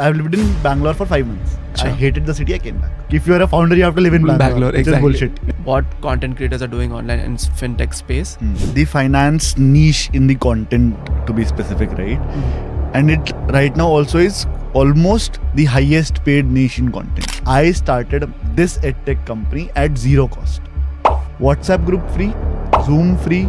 I've lived in Bangalore for five months. I hated the city. I came back. If you are a founder, you have to live in Bangalore. Bangalore exactly. bullshit. What content creators are doing online in fintech space? Mm. The finance niche in the content, to be specific, right? Mm. And it right now also is almost the highest paid niche in content. I started this edtech company at zero cost. WhatsApp group free, Zoom free,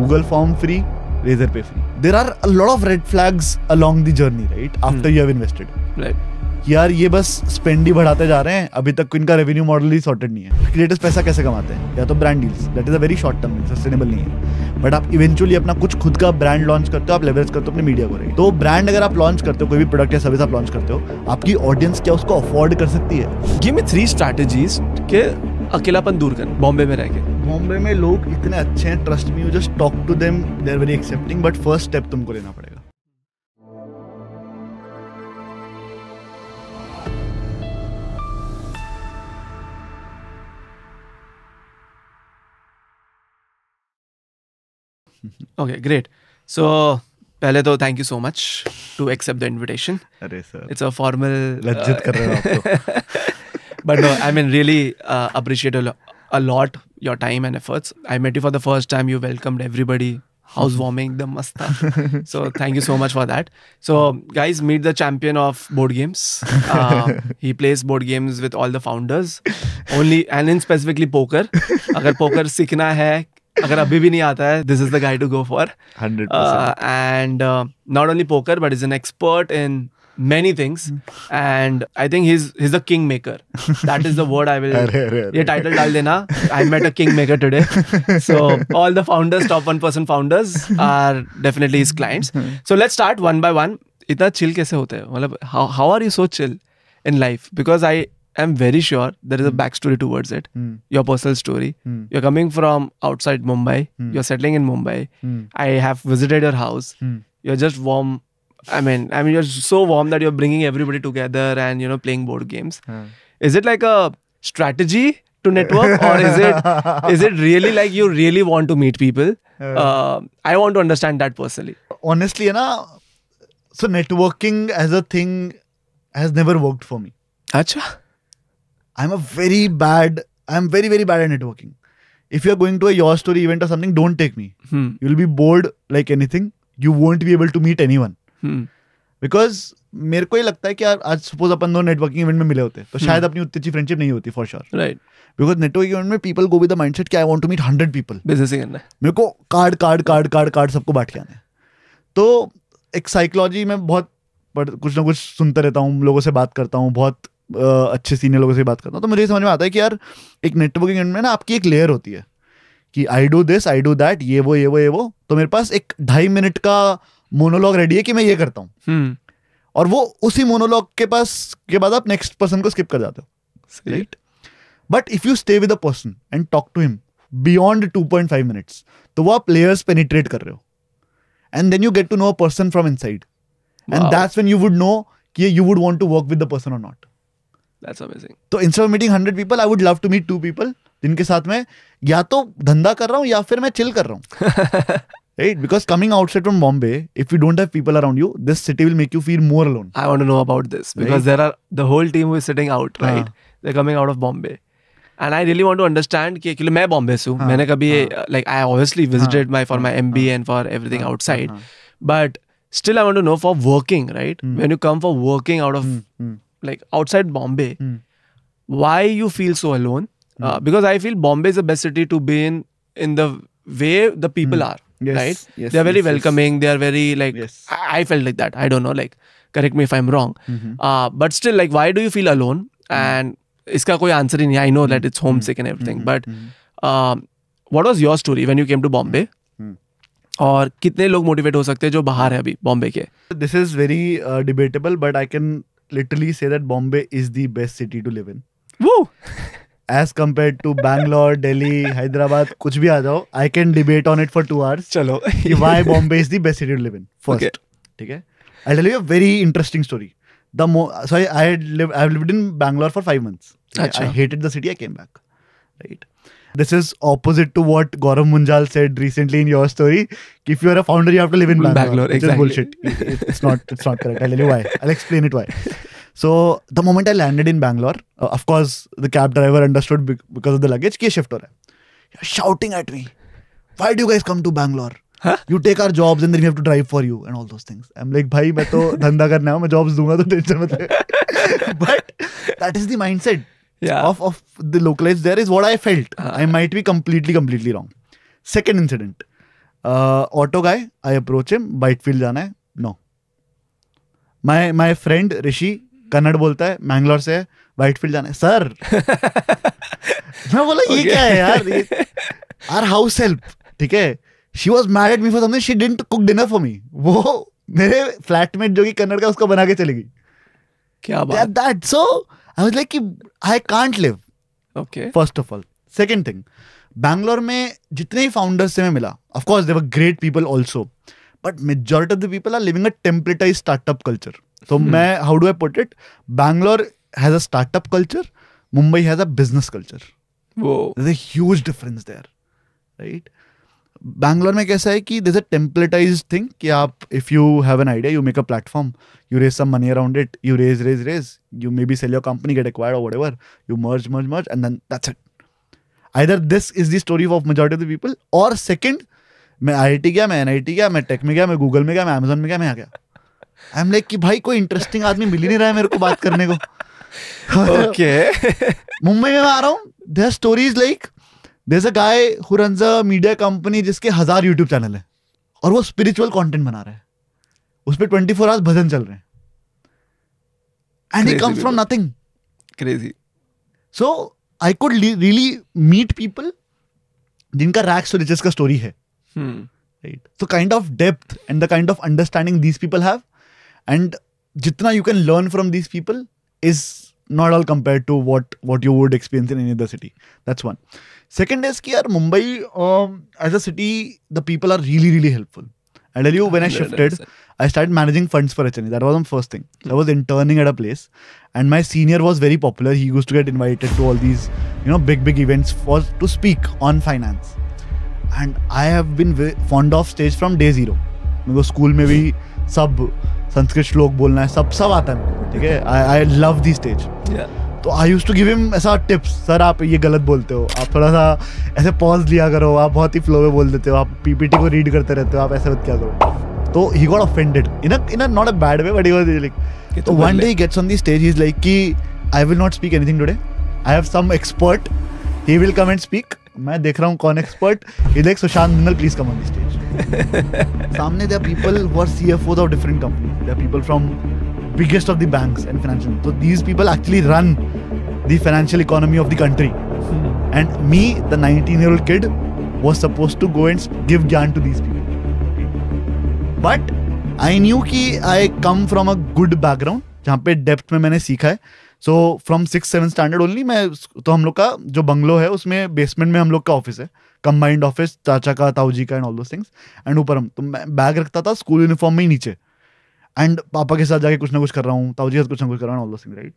Google Form free, Razorpay free. There are a lot of red flags along the journey right after you have invested right यार ये बस spend ही बढ़ाते जा रहे हैं अभी तक इनका रेवेन्यू मॉडल ही सॉर्टेड नहीं है क्रिएटर्स पैसा कैसे कमाते हैं या तो brand deals that is a very short term sustainable नहीं है बट आप इवेंचुअली अपना कुछ खुद का ब्रांड लॉन्च करते हो आप लेवरेज करते हो अपने मीडिया को रही तो ब्रांड अगर आप लॉन्च करते हो कोई भी प्रोडक्ट या सर्विस आप लॉन्च करते हो आपकी ऑडियंस क्या उसको अफोर्ड कर सकती है गिव मी थ्री स्ट्रैटेजीज के अकेलापन दूर कर बॉम्बे में रह के बॉम्बे में लोग इतने अच्छे हैं trust me you just talk to them they are very accepting but first step तुमको लेना पड़ेगा ओके ग्रेट सो पहले तो thank you so much to accept the invitation अरे सर इट्स अ फॉर्मल लज्जित कर रहे हो आप तो uh, but no, I mean, really uh, appreciate a, lo- a lot your time and efforts. I met you for the first time. You welcomed everybody. Housewarming, the musta. so thank you so much for that. So guys, meet the champion of board games. Uh, he plays board games with all the founders. Only and in specifically poker. अगर poker सीखना है अगर अभी भी नहीं आता है this is the guy to go And and uh, not only poker but is an expert in many things and i think he's he's a kingmaker that is the word i will arre, ye title dal dena i met a kingmaker today so all the founders top 1% founders are definitely his clients so let's start one by one इतना chill कैसे होते हैं मतलब how are you so chill in life because I am very sure there is a backstory towards it. Hmm. Your personal story. Hmm. You're coming from outside Mumbai. Hmm. You're settling in Mumbai. I have visited your house. You're just warm I mean, I mean, you're so warm that you're bringing everybody together and you know playing board games. Is it like a strategy to network, or is it is it really like you really want to meet people? Uh, uh I want to understand that personally. Honestly, you know, so networking as a thing has never worked for me. Acha. I'm a very bad. I'm very very bad at networking. If you're going to a your story event or something, don't take me. Hmm. You'll be bored like anything. You won't be able to meet anyone. Because hmm. मेरे को ये लगता है कि यार आज suppose अपन दो networking event में मिले होते तो hmm. शायद अपनी उतनी अच्छी फ्रेंडशिप नहीं होती for sure right because networking event में people go with mind set कि I want to meet hundred people business करना मेरे को card card card card card सबको बांट के आने तो एक साइकोलॉजी में बहुत कुछ ना कुछ सुनता रहता हूँ लोगों से बात करता हूँ बहुत आ, अच्छे सीनियर लोगों से बात करता हूँ तो मुझे समझ में आता है कि यार एक नेटवर्किंग इवेंट में ना आपकी एक लेयर होती है कि I do this I do that ये वो ये वो ये वो तो मेरे पास एक ढाई मिनट का मोनोलॉग रेडी है कि मैं ये करता हूँ हम्म। और वो उसी मोनोलॉग के पास के बाद आप नेक्स्ट पर्सन को स्किप कर जाते हो right but if you stay with a person and talk to him beyond two point five minutes तो वो आप लेयर्स पेनिट्रेट कर रहे हो and then you get to know a person from inside and that's when you would know कि you would want to work with the person और not that's amazing तो instead of meeting 100 people I would love to meet to people जिनके साथ में या तो धंधा कर रहा हूँ या फिर मैं चिल कर रहा हूँ Right? Because coming outside from Bombay, if you don't have people around you, this city will make you feel more alone. I want to know about this because there are the whole team who is sitting out, ah. right? They're coming out of Bombay. And I really want to understand that I'm Bombay. so ah. ah. Uh-huh. like, I obviously visited my for my MBA and for everything outside. But still, I want to know for working, right? Hmm. When you come for working out of hmm. Hmm. like outside Bombay, why you feel so alone? Uh, because I feel Bombay is the best city to be in in the way the people are. Yes, right? Yes, they are very yes, welcoming. Yes. They are very like yes. I, I, felt like that. I don't know. Like, correct me if I'm wrong. Mm-hmm. Uh, but still, like, why do you feel alone? Mm-hmm. And iska koi answer in. I know mm-hmm. that it's mm-hmm. homesick and everything. Mm-hmm. But mm-hmm. um, what was your story when you came to Bombay? और कितने लोग motivate हो सकते हैं जो बाहर है अभी बॉम्बे के this is very debatable but I can literally say that Bombay is the best city to live in वो as compare to Bangalore Delhi Hyderabad कुछ भी आ जाओ I can debate on it for two hours चलो why Bombay is the best city to live in first ठीक है I tell you a very interesting story the mo- so I, I had lived I've lived in Bangalore for five months. Achha. I hated the city. I came back. Right. This is opposite to what Gaurav Munjal said recently in your story. If you are a founder, you have to live in Bangalore. Bangalore exactly. Which is bullshit. it's not. It's not correct. I'll tell you why. I'll explain it why. So the moment I landed in Bangalore, uh, of course, the cab driver understood be- because of the luggage. Key shift or shouting at me, why do you guys come to Bangalore? Huh? You take our jobs and then we have to drive for you and all those things. I'm like, भाई मैं तो धंधा करना है मैं jobs दूंगा तो tension मत ले. But that is the mindset yeah. of of the localized. There is what I felt. Uh, I might be completely completely wrong. Second incident. Uh, auto guy, I approach him. Bike field जाना है. No. My my friend Rishi Kannada बोलता है मैंगलोर से white field जाना है sir मैं बोला ये okay. क्या है यार आर हाउस हेल्प ठीक है she was married me for something she didn't cook dinner for me वो मेरे फ्लैटमेट जो कि कन्नड़ का उसको बना के चली गई क्या बात that so I was like कि I can't live okay first of all second thing Bangalore में जितने ही फाउंडर्स से मैं मिला of course they were great people also but majority of the people are living a templatize startup culture तो hmm. मैं how do I put it Bangalore has a startup culture Mumbai has a business culture वो huge difference there right Bangalore में कैसा है कि this a टेम्पलेटाइज thing कि आप if you have an idea you make a platform you raise some money around it you raise raise raise you may be sell your company get acquire और what you merge merge merge and then that's it either this is the story of majority of the people और second मैं I I T गया मैं N I T गया मैं take में गया मैं गूगल में गया मैं अमेजोन में गया मैं आ गया आई एम लाइक कि भाई कोई इंटरेस्टिंग आदमी मिल ही नहीं रहा है मेरे को बात करने को ओके मुंबई में मैं आ रहा हूँ their stories like there a guy who runs a media company जिसके हजार यूट्यूब चैनल है और वो स्पिरिचुअल कंटेंट बना रहा है उस पर ट्वेंटी फोर आवर्स भजन चल रहे हैं and he comes from nothing crazy so I could really meet people जिनका रैक्स टू रिचेस का स्टोरी है right so kind of depth and the kind of understanding these people have and jitna you can learn from these people is not all compared to what what you would experience in any other city that's one second is ki mumbai um, as a city the people are really really helpful i tell you when i shifted i started managing funds for hne that was the first thing i was interning at a place and my senior was very popular he used to get invited to all these you know big big events for to speak on finance and i have been fond of stage from day zero Because school maybe sub. Sanskrit श्लोक बोलना है सब सब आता है ठीक है आई I love the stage तो I used to give him ऐसा टिप्स सर आप ये गलत बोलते हो आप थोड़ा सा ऐसे पॉज लिया करो आप बहुत ही फ्लो में बोल देते हो आप पीपीटी को रीड करते रहते हो आप ऐसे क्या करो तो he got offended in in not a bad way but he was like तो one day he gets on the stage is like कि I will not speak anything today I have some expert he will come and speak मैं देख रहा हूँ कौन expert इलेक Sushant Minal please come on the stage सामने they people who are CFOs of different company they people from biggest of the banks and financial तो these people actually run the financial economy of the country and me the nineteen year old kid was supposed to go and give gyan to these people but i knew कि i come from a good background जहाँ पे depth में मैंने सीखा है so from six seven standard only मैं तो हम लोग का जो बंगलो है उसमें बेसमेंट में हम लोग का ऑफिस है कंबाइंड ऑफिस चाचा का ताऊ जी का and all those things and ऊपर हम तो मैं बैग रखता था स्कूल यूनिफॉर्म में ही नीचे एंड पापा के साथ जाके कुछ ना कुछ कर रहा हूँ ताऊ जी के कुछ ना कुछ कर रहा हूँ all those things right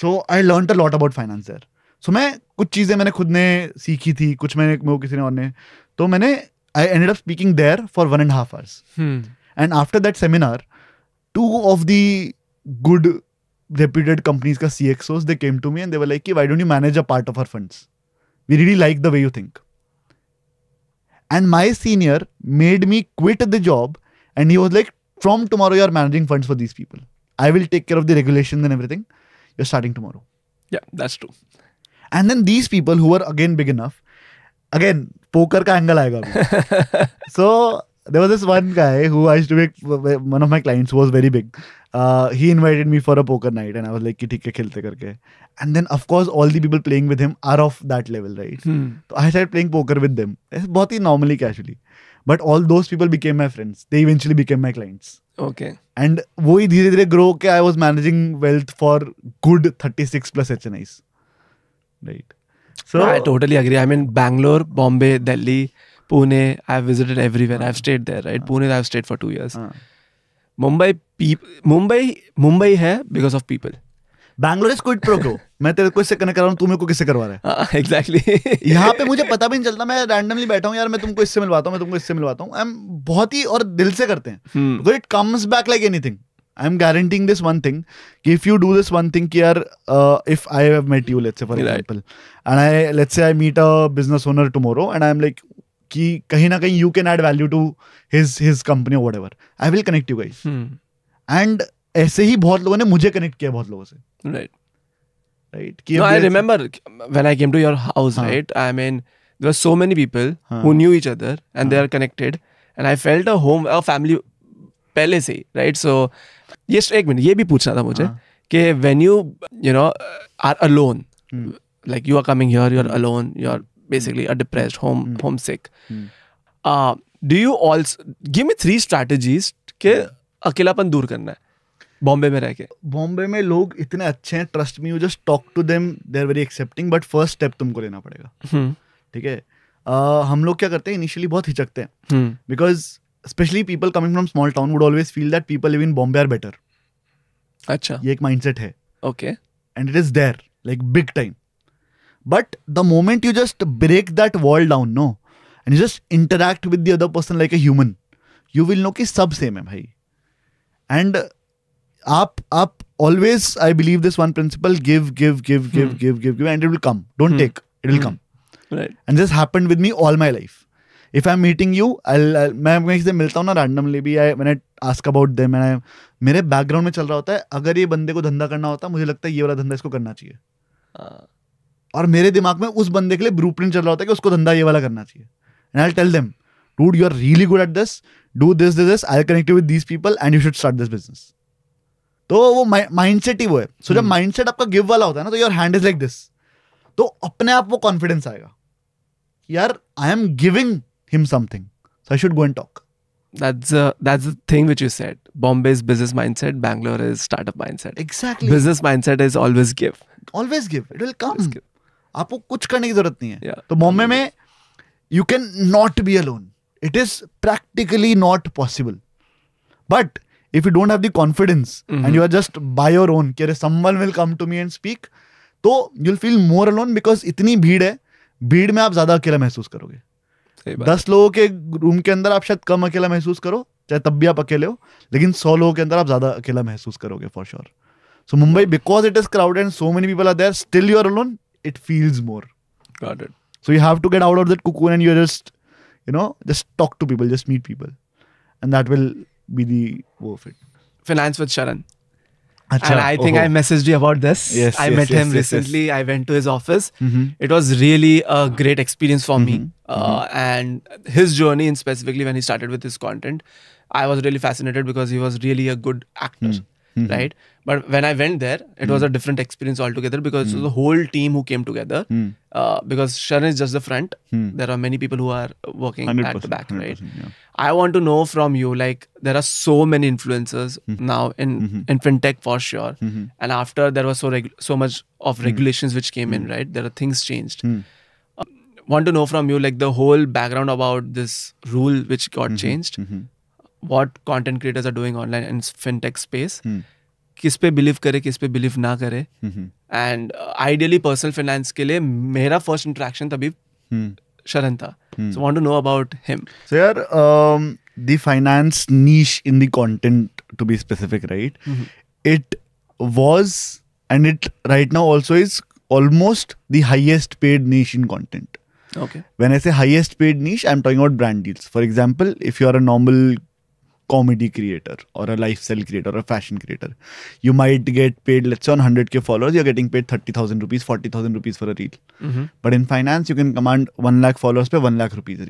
so I learn a lot about finance there सो मैं कुछ चीज़ें मैंने खुद ने सीखी थी कुछ मैंने वो किसी ने और ने तो मैंने I ended up speaking there for one and half hours and after that seminar two of the good reputed companies ka CXOs, they came to me and they were like, why don't you manage a part of our funds? We really like the way you think. And my senior made me quit the job and he was like, from tomorrow, you're managing funds for these people. I will take care of the regulations and everything. You're starting tomorrow. Yeah, that's true. And then these people who were again big enough, again, poker ka angle so there was this one guy who I used to make one of my clients who was very big. Uh, he invited me for a poker night, and I was like, Ki, है खेलते करके." And then of course all the people playing with him are of that level, right? Hmm. So I started playing poker with them. It's very normally casually, but all those people became my friends. They eventually became my clients. Okay. And वो ही धीरे धीरे grow के I was managing wealth for good 36 plus HNIs, right? So I totally agree. I mean Bangalore, Bombay, Delhi. Pune, I've visited everywhere. Ah. I've stayed there, right? Ah. Pune, I've stayed for two years. Ah. Mumbai, peop- Mumbai, Mumbai है because of people. Bangalore is quite pro क्यों मैं तेरे को इससे connect कर रहा हूँ तू मेरे को किससे करवा रहा है एग्जैक्टली exactly. यहाँ पे मुझे पता भी नहीं चलता मैं रैंडमली बैठा हूँ यार मैं तुमको इससे मिलवाता हूँ मैं तुमको इससे मिलवाता हूँ आई एम बहुत ही और दिल से करते हैं because it comes back like anything I am guaranteeing this one thing कि if you do this one thing कि यार if I have met you let's say for example and I let's say I meet a business owner tomorrow and I am like कि कहीं ना कहीं you can add value to his his company whatever I will connect you guys and ऐसे ही बहुत लोगों ने मुझे connect किया बहुत लोगों से राइट राइट कि I remember when I came to your house right I mean there are so many people who knew each other and they are connected and I felt a home a family पहले से ही right so ये एक minute ये भी पूछना था मुझे हाँ। कि when you you know are alone like you are coming here you are alone you are basically a depressed, home hmm. homesick. Hmm. Uh, do you also give me three strategies के hmm. अकेलापन दूर करना है बॉम्बे में रह के बॉम्बे में लोग इतने अच्छे हैं trust me you just talk to them they are very accepting but first step तुमको लेना पड़ेगा ठीक है uh, हम लोग क्या करते हैं इनिशियली बहुत हिचकते हैं because specially people coming from small town would always feel that people live in Bombay are better अच्छा ये एक माइंडसेट है okay and it is there like big time but the moment you just break that world down no and just interact with the person like a human you will know कि सब same है भाई and आप आप always I believe this one principal give give give give give give give and it will come don't take it will come and this happen with me all my life if I am meeting you मैं किसी से मिलता हूँ ना randomly भी आई मैंने ask about they मैं मेरे बैकग्राउंड में चल रहा होता है अगर ये बंदे को धंधा करना होता है मुझे लगता है ये वाला धंधा इसको करना चाहिए हाँ। और मेरे दिमाग में उस बंदे के लिए ब्लू चल रहा होता है कि उसको धंधा ये वाला करना चाहिए and I tell them dude you are really good at this do this this this I connect with this people and you should start this business तो वो माइंड सेट ही वो है सो जब माइंड hmm. सेट आपका give वाला होता है ना तो your hand is like this तो अपने आप वो कॉन्फिडेंस आएगा यार I am giving him something so I should go and talk That's uh, that's the thing which you said. Bombay is business mindset. Bangalore is startup mindset. Exactly. Business mindset is always give. Always give. It will come. Always give. आपको कुछ करने की जरूरत नहीं है yeah. तो बॉम्बे में you can not be alone it is practically not possible but if you don't have the confidence and you are just by your own कि someone will come to me and speak तो you feel more alone because इतनी भीड़ है भीड़ में आप ज्यादा अकेला महसूस करोगे दस लोगों के रूम के अंदर आप शायद कम अकेला महसूस करो चाहे तब भी आप अकेले हो लेकिन सौ लोगों के अंदर आप ज्यादा अकेला महसूस करोगे for sure so Mumbai because it is crowd and so many people are there still you're alone it feels more. Got it. So you have to get out of that cocoon and you just, you know, just talk to people, just meet people, and that will be the worth it. Finance with Sharan. Achha, and I think oh. I messaged you about this. Yes, I yes, met yes, him yes, recently. I went to his office. Mm-hmm. It was really a great experience for mm-hmm. me. Uh, mm-hmm. And his journey, and specifically when he started with his content, I was really fascinated because he was really a good actor. Hmm mm-hmm. right? But when I went there, it mm-hmm. was a mm-hmm. different experience altogether because mm-hmm. it was the mm-hmm. whole team who came together. Mm-hmm. Uh, because Sharan is just the front. There are many people who are working back to back, right? Yeah. I want to know from you, like there are so many influencers now in in fintech for sure. And after there was so regu- so much of regulations which came in, right? There are things changed. Uh, want to know from you like the whole background about this rule which got changed what content creators are doing online in fintech space. Hmm. किस पे believe करे किस पे believe ना करे and ideally personal finance के लिए मेरा फर्स्ट इंटरेक्शन तभी शरण था so want to know about him so यार the finance niche in the content to be specific right it was and it right now also is almost the highest paid niche in content Okay. When I say highest paid niche, I'm talking about brand deals. For example, if you are a normal comedy creator or a lifestyle creator or a fashion creator. You might get paid, let's say on 100k followers, you're getting paid 30,000 rupees, 40,000 rupees for a reel. Mm-hmm. But in finance, you can command 1 lakh followers per 1 lakh rupees a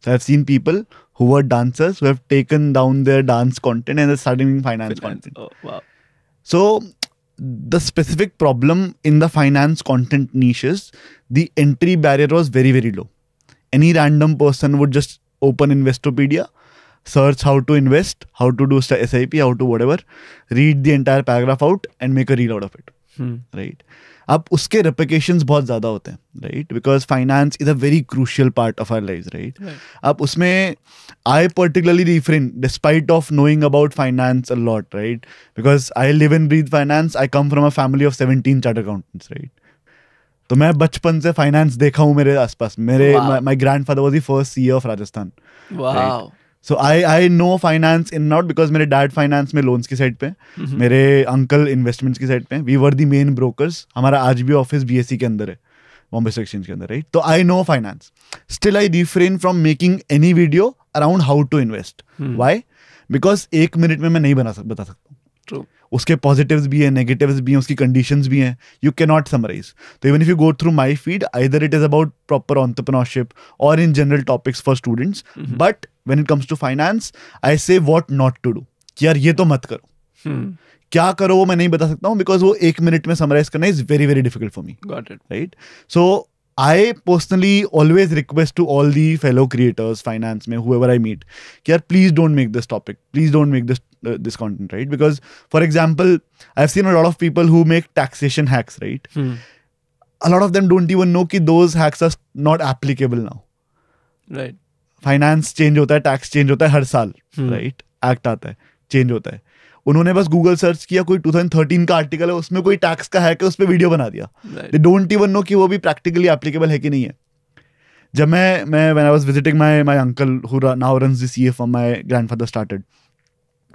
So I've seen people who were dancers who have taken down their dance content and they're starting finance, finance, content. Oh, so the specific problem in the finance content niches, the entry barrier was very, very low. Any random person would just open Investopedia search how to invest, how to do SIP, how to whatever, read the entire paragraph out and make a reel out of it. Right hmm. अब उसके रेपिकेशन बहुत ज़्यादा होते हैं right because finance is a very crucial part of our life right अब उसमें I particularly refrain despite of knowing about finance a lot right because I live in breathe finance I come from a family of seventeen chartered accountants right तो मैं बचपन से finance देखा हूँ मेरे आसपास मेरे my grandfather was the first C of Rajasthan wow so I I know finance in not because मेरे डैड फाइनेंस में लोन्स की साइड पे mm-hmm. मेरे अंकल इन्वेस्टमेंट्स की साइड पे we were the main brokers हमारा आज भी ऑफिस सी e के अंदर है बॉम्बे स्टॉक एक्सचेंज के अंदर राइट तो I know finance still I refrain from making any video around how to invest why because एक मिनट में मैं नहीं बना सक, बता सकता हूँ True. उसके पॉजिटिव्स भी हैं नेगेटिव्स भी हैं उसकी कंडीशंस भी हैं यू कैन नॉट समराइज तो even if you go through my feed either it is about proper entrepreneurship और in general topics for students but when it comes to finance I say what not to do कि यार ये तो मत करो hmm. क्या करो वो मैं नहीं बता सकता हूँ बिकॉज वो एक मिनट में समराइज करना is very very difficult for me got it right so I personally always request to all the fellow creators finance में हुएवर आई मीट कि यार please don't make this topic please don't make this this content right because for example I have seen a of people who make taxation hacks right a lot of them don't even know कि those hacks are not applicable now right finance change होता है tax change होता है हर साल right hmm. Act आता है change होता है उन्होंने बस गूगल सर्च किया कोई 2013 का आर्टिकल है उसमें कोई टैक्स का है कि उस पर वीडियो बना दिया दे डोंट इवन नो कि वो भी प्रैक्टिकली एप्लीकेबल है कि नहीं है जब मैं मैं when I was visiting my my uncle who now this ये for my grandfather started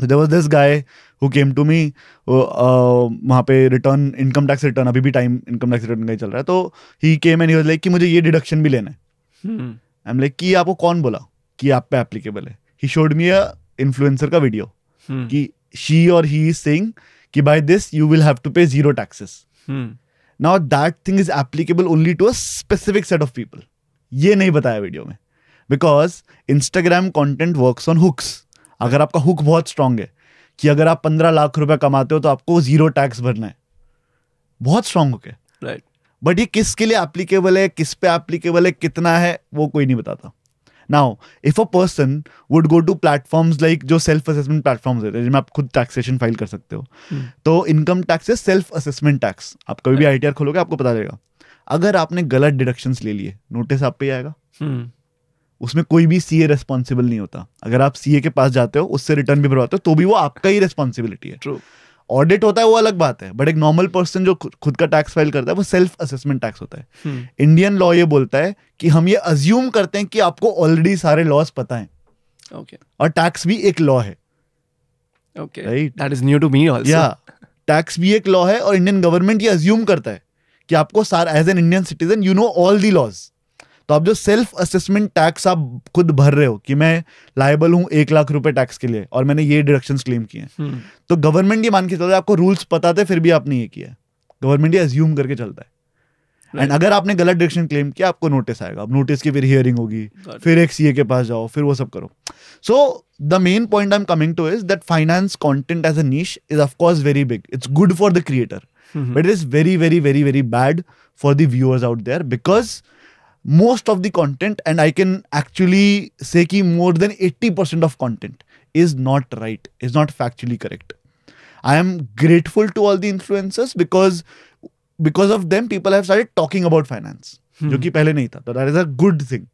so there was this guy who came to me वहाँ पे रिटर्न इनकम टैक्स रिटर्न अभी भी टाइम इनकम टैक्स रिटर्न का चल रहा है तो ही केम एंड लाइक कि मुझे ये डिडक्शन भी लेना है आई एम लाइक कि आपको कौन बोला कि आप पे एप्लीकेबल है he showed me a influencer का वीडियो hmm. कि she or he is saying ki by this you will have to pay zero taxes hmm. now that thing is applicable only to a specific set of people ये नहीं बताया video में because Instagram content work on hooks अगर आपका hook बहुत strong है कि अगर आप पंद्रह लाख रुपए कमाते हो तो आपको जीरो टैक्स भरना है बहुत स्ट्रांग हुक है राइट right. बट ये किसके लिए एप्लीकेबल है किस पे एप्लीकेबल है कितना है वो कोई नहीं बताता now if a person would go to platforms like जो सेल्फ असेसमेंट प्लेटफॉर्म्स होते हैं जिनमें आप खुद टैक्सेशन फाइल कर सकते हो hmm. तो इनकम टैक्स है सेल्फ असेसमेंट टैक्स आप कभी भी आई खोलोगे आपको पता चलेगा अगर आपने गलत डिडक्शंस ले लिए नोटिस आप पे आएगा hmm. उसमें कोई भी सीए रेस्पॉन्सिबल नहीं होता अगर आप सीए के पास जाते हो उससे रिटर्न भी भरवाते हो तो भी वो आपका ही रेस्पॉन्सिबिलिटी है ट्रू ऑडिट होता है वो अलग बात है बट एक नॉर्मल पर्सन जो खुद का टैक्स फाइल करता है वो सेल्फ असेसमेंट टैक्स होता है इंडियन hmm. लॉ ये बोलता है कि हम ये अज्यूम करते हैं कि आपको ऑलरेडी सारे लॉस पता है okay. और टैक्स भी एक लॉ है टैक्स भी एक लॉ है और इंडियन गवर्नमेंट ये अज्यूम करता है कि आपको as an Indian citizen you know all the laws तो आप जो सेल्फ असेसमेंट टैक्स आप खुद भर रहे हो कि मैं लाइबल हूं एक लाख रुपए टैक्स के लिए और मैंने ये डिडक्शन क्लेम किए हैं हम्म। तो गवर्नमेंट ये मान के चलता है आपको रूल्स पता थे फिर भी आपने ये किया गवर्नमेंट ये अज्यूम करके चलता है एंड अगर आपने गलत डिडक्शन क्लेम किया आपको नोटिस आएगा अब नोटिस की फिर हियरिंग होगी फिर एक सीए के पास जाओ फिर वो सब करो so the main point I am coming to is that finance content as a niche is of course very big it's good for the creator but it is very very very very bad for the viewers out there because most of the content and I can actually say कि more than eighty percent of content is not right is not factually correct I am grateful to all the influencers because because of them people have started talking about finance जो कि पहले नहीं था तो that is a good thing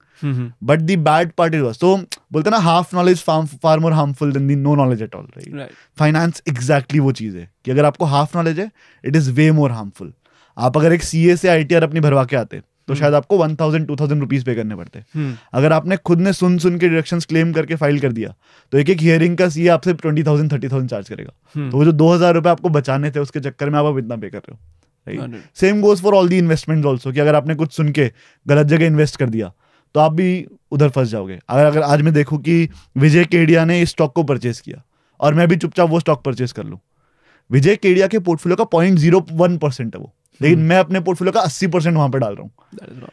but the bad part is तो बोलते ना half knowledge far more harmful no knowledge at all right finance exactly वो चीज है कि अगर आपको हाफ नॉलेज है it is way more harmful आप अगर एक सी ए से आई टी आर अपनी भरवा के आते हैं तो शायद आपको one thousand two thousand rupees pay करने पड़ते हम्म। अगर आपने खुद ने सुन सुन के डिडक्शन क्लेम करके फाइल कर दिया तो एक एक हियरिंग का ये आपसे twenty thousand thirty thousand charge करेगा हम्म। तो वो जो दो हजार रुपए आपको बचाने थे उसके चक्कर में आप इतना पे कर रहे हो same goes for all the investment also कि अगर आपने कुछ सुन के गलत जगह इन्वेस्ट कर दिया तो आप भी उधर फंस जाओगे अगर अगर आज मैं देखूँ कि विजय केडिया ने इस स्टॉक को परचेस किया और मैं भी चुपचाप वो स्टॉक परचेस कर लूँ विजय केडिया के पोर्टफोलियो का पॉइंट जीरो वन परसेंट है वो लेकिन मैं अपने पोर्टफोलियो का अस्सी परसेंट वहां पर डाल रहा हूँ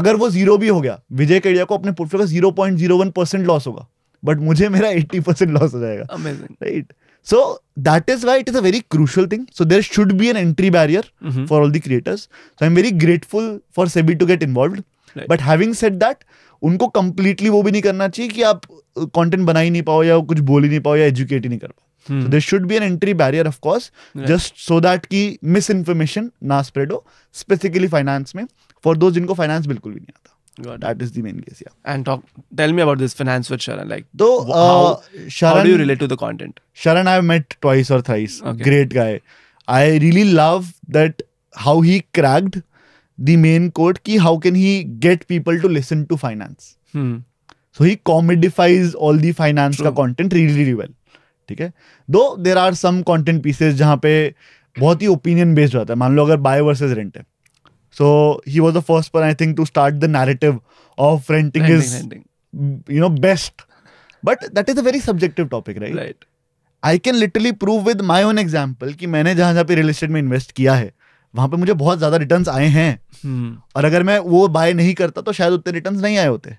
अगर वो जीरो भी हो गया विजय केड़िया को अपने पोर्टफोलियो का zero point zero one percent loss होगा बट मुझे मेरा एट्टी परसेंट लॉस हो जाएगा right so that is why it is a very crucial thing so there should be an entry barrier for all the creators so I am very grateful for SEBI to get involve but having set that उनको completely वो भी नहीं करना चाहिए कि आप content बना ही नहीं पाओ या कुछ बोल ही नहीं पाओ या एजुकेट ही नहीं कर पाओ Hmm. So there should be an entry barrier, of course, right. just so that की misinformation ना spread specifically finance में for those जिनको finance बिल्कुल भी नहीं आता. Got that is the main case, yeah. And talk, tell me about this finance with Sharan. Like, Though, so, uh, how, Sharan, how do you relate to the content? Sharan, I've met twice or thrice. Okay. Great guy. I really love that how he cracked the main code. Ki how can he get people to listen to finance? Hmm. So he commodifies all the finance content really, really well. ठीक है though there are some content pieces जहाँ पे बहुत ही opinion based रहता है मान लो अगर bye versus rent है so he was the first person I think to start the narrative of renting is you know best but that is a very subjective topic right right I can literally prove with my own example कि मैंने जहां जहां पे real estate में invest किया है वहां पे मुझे बहुत ज्यादा रिटर्न आए हैं hmm. और अगर मैं वो बाय नहीं करता तो शायद उतने रिटर्न नहीं आए होते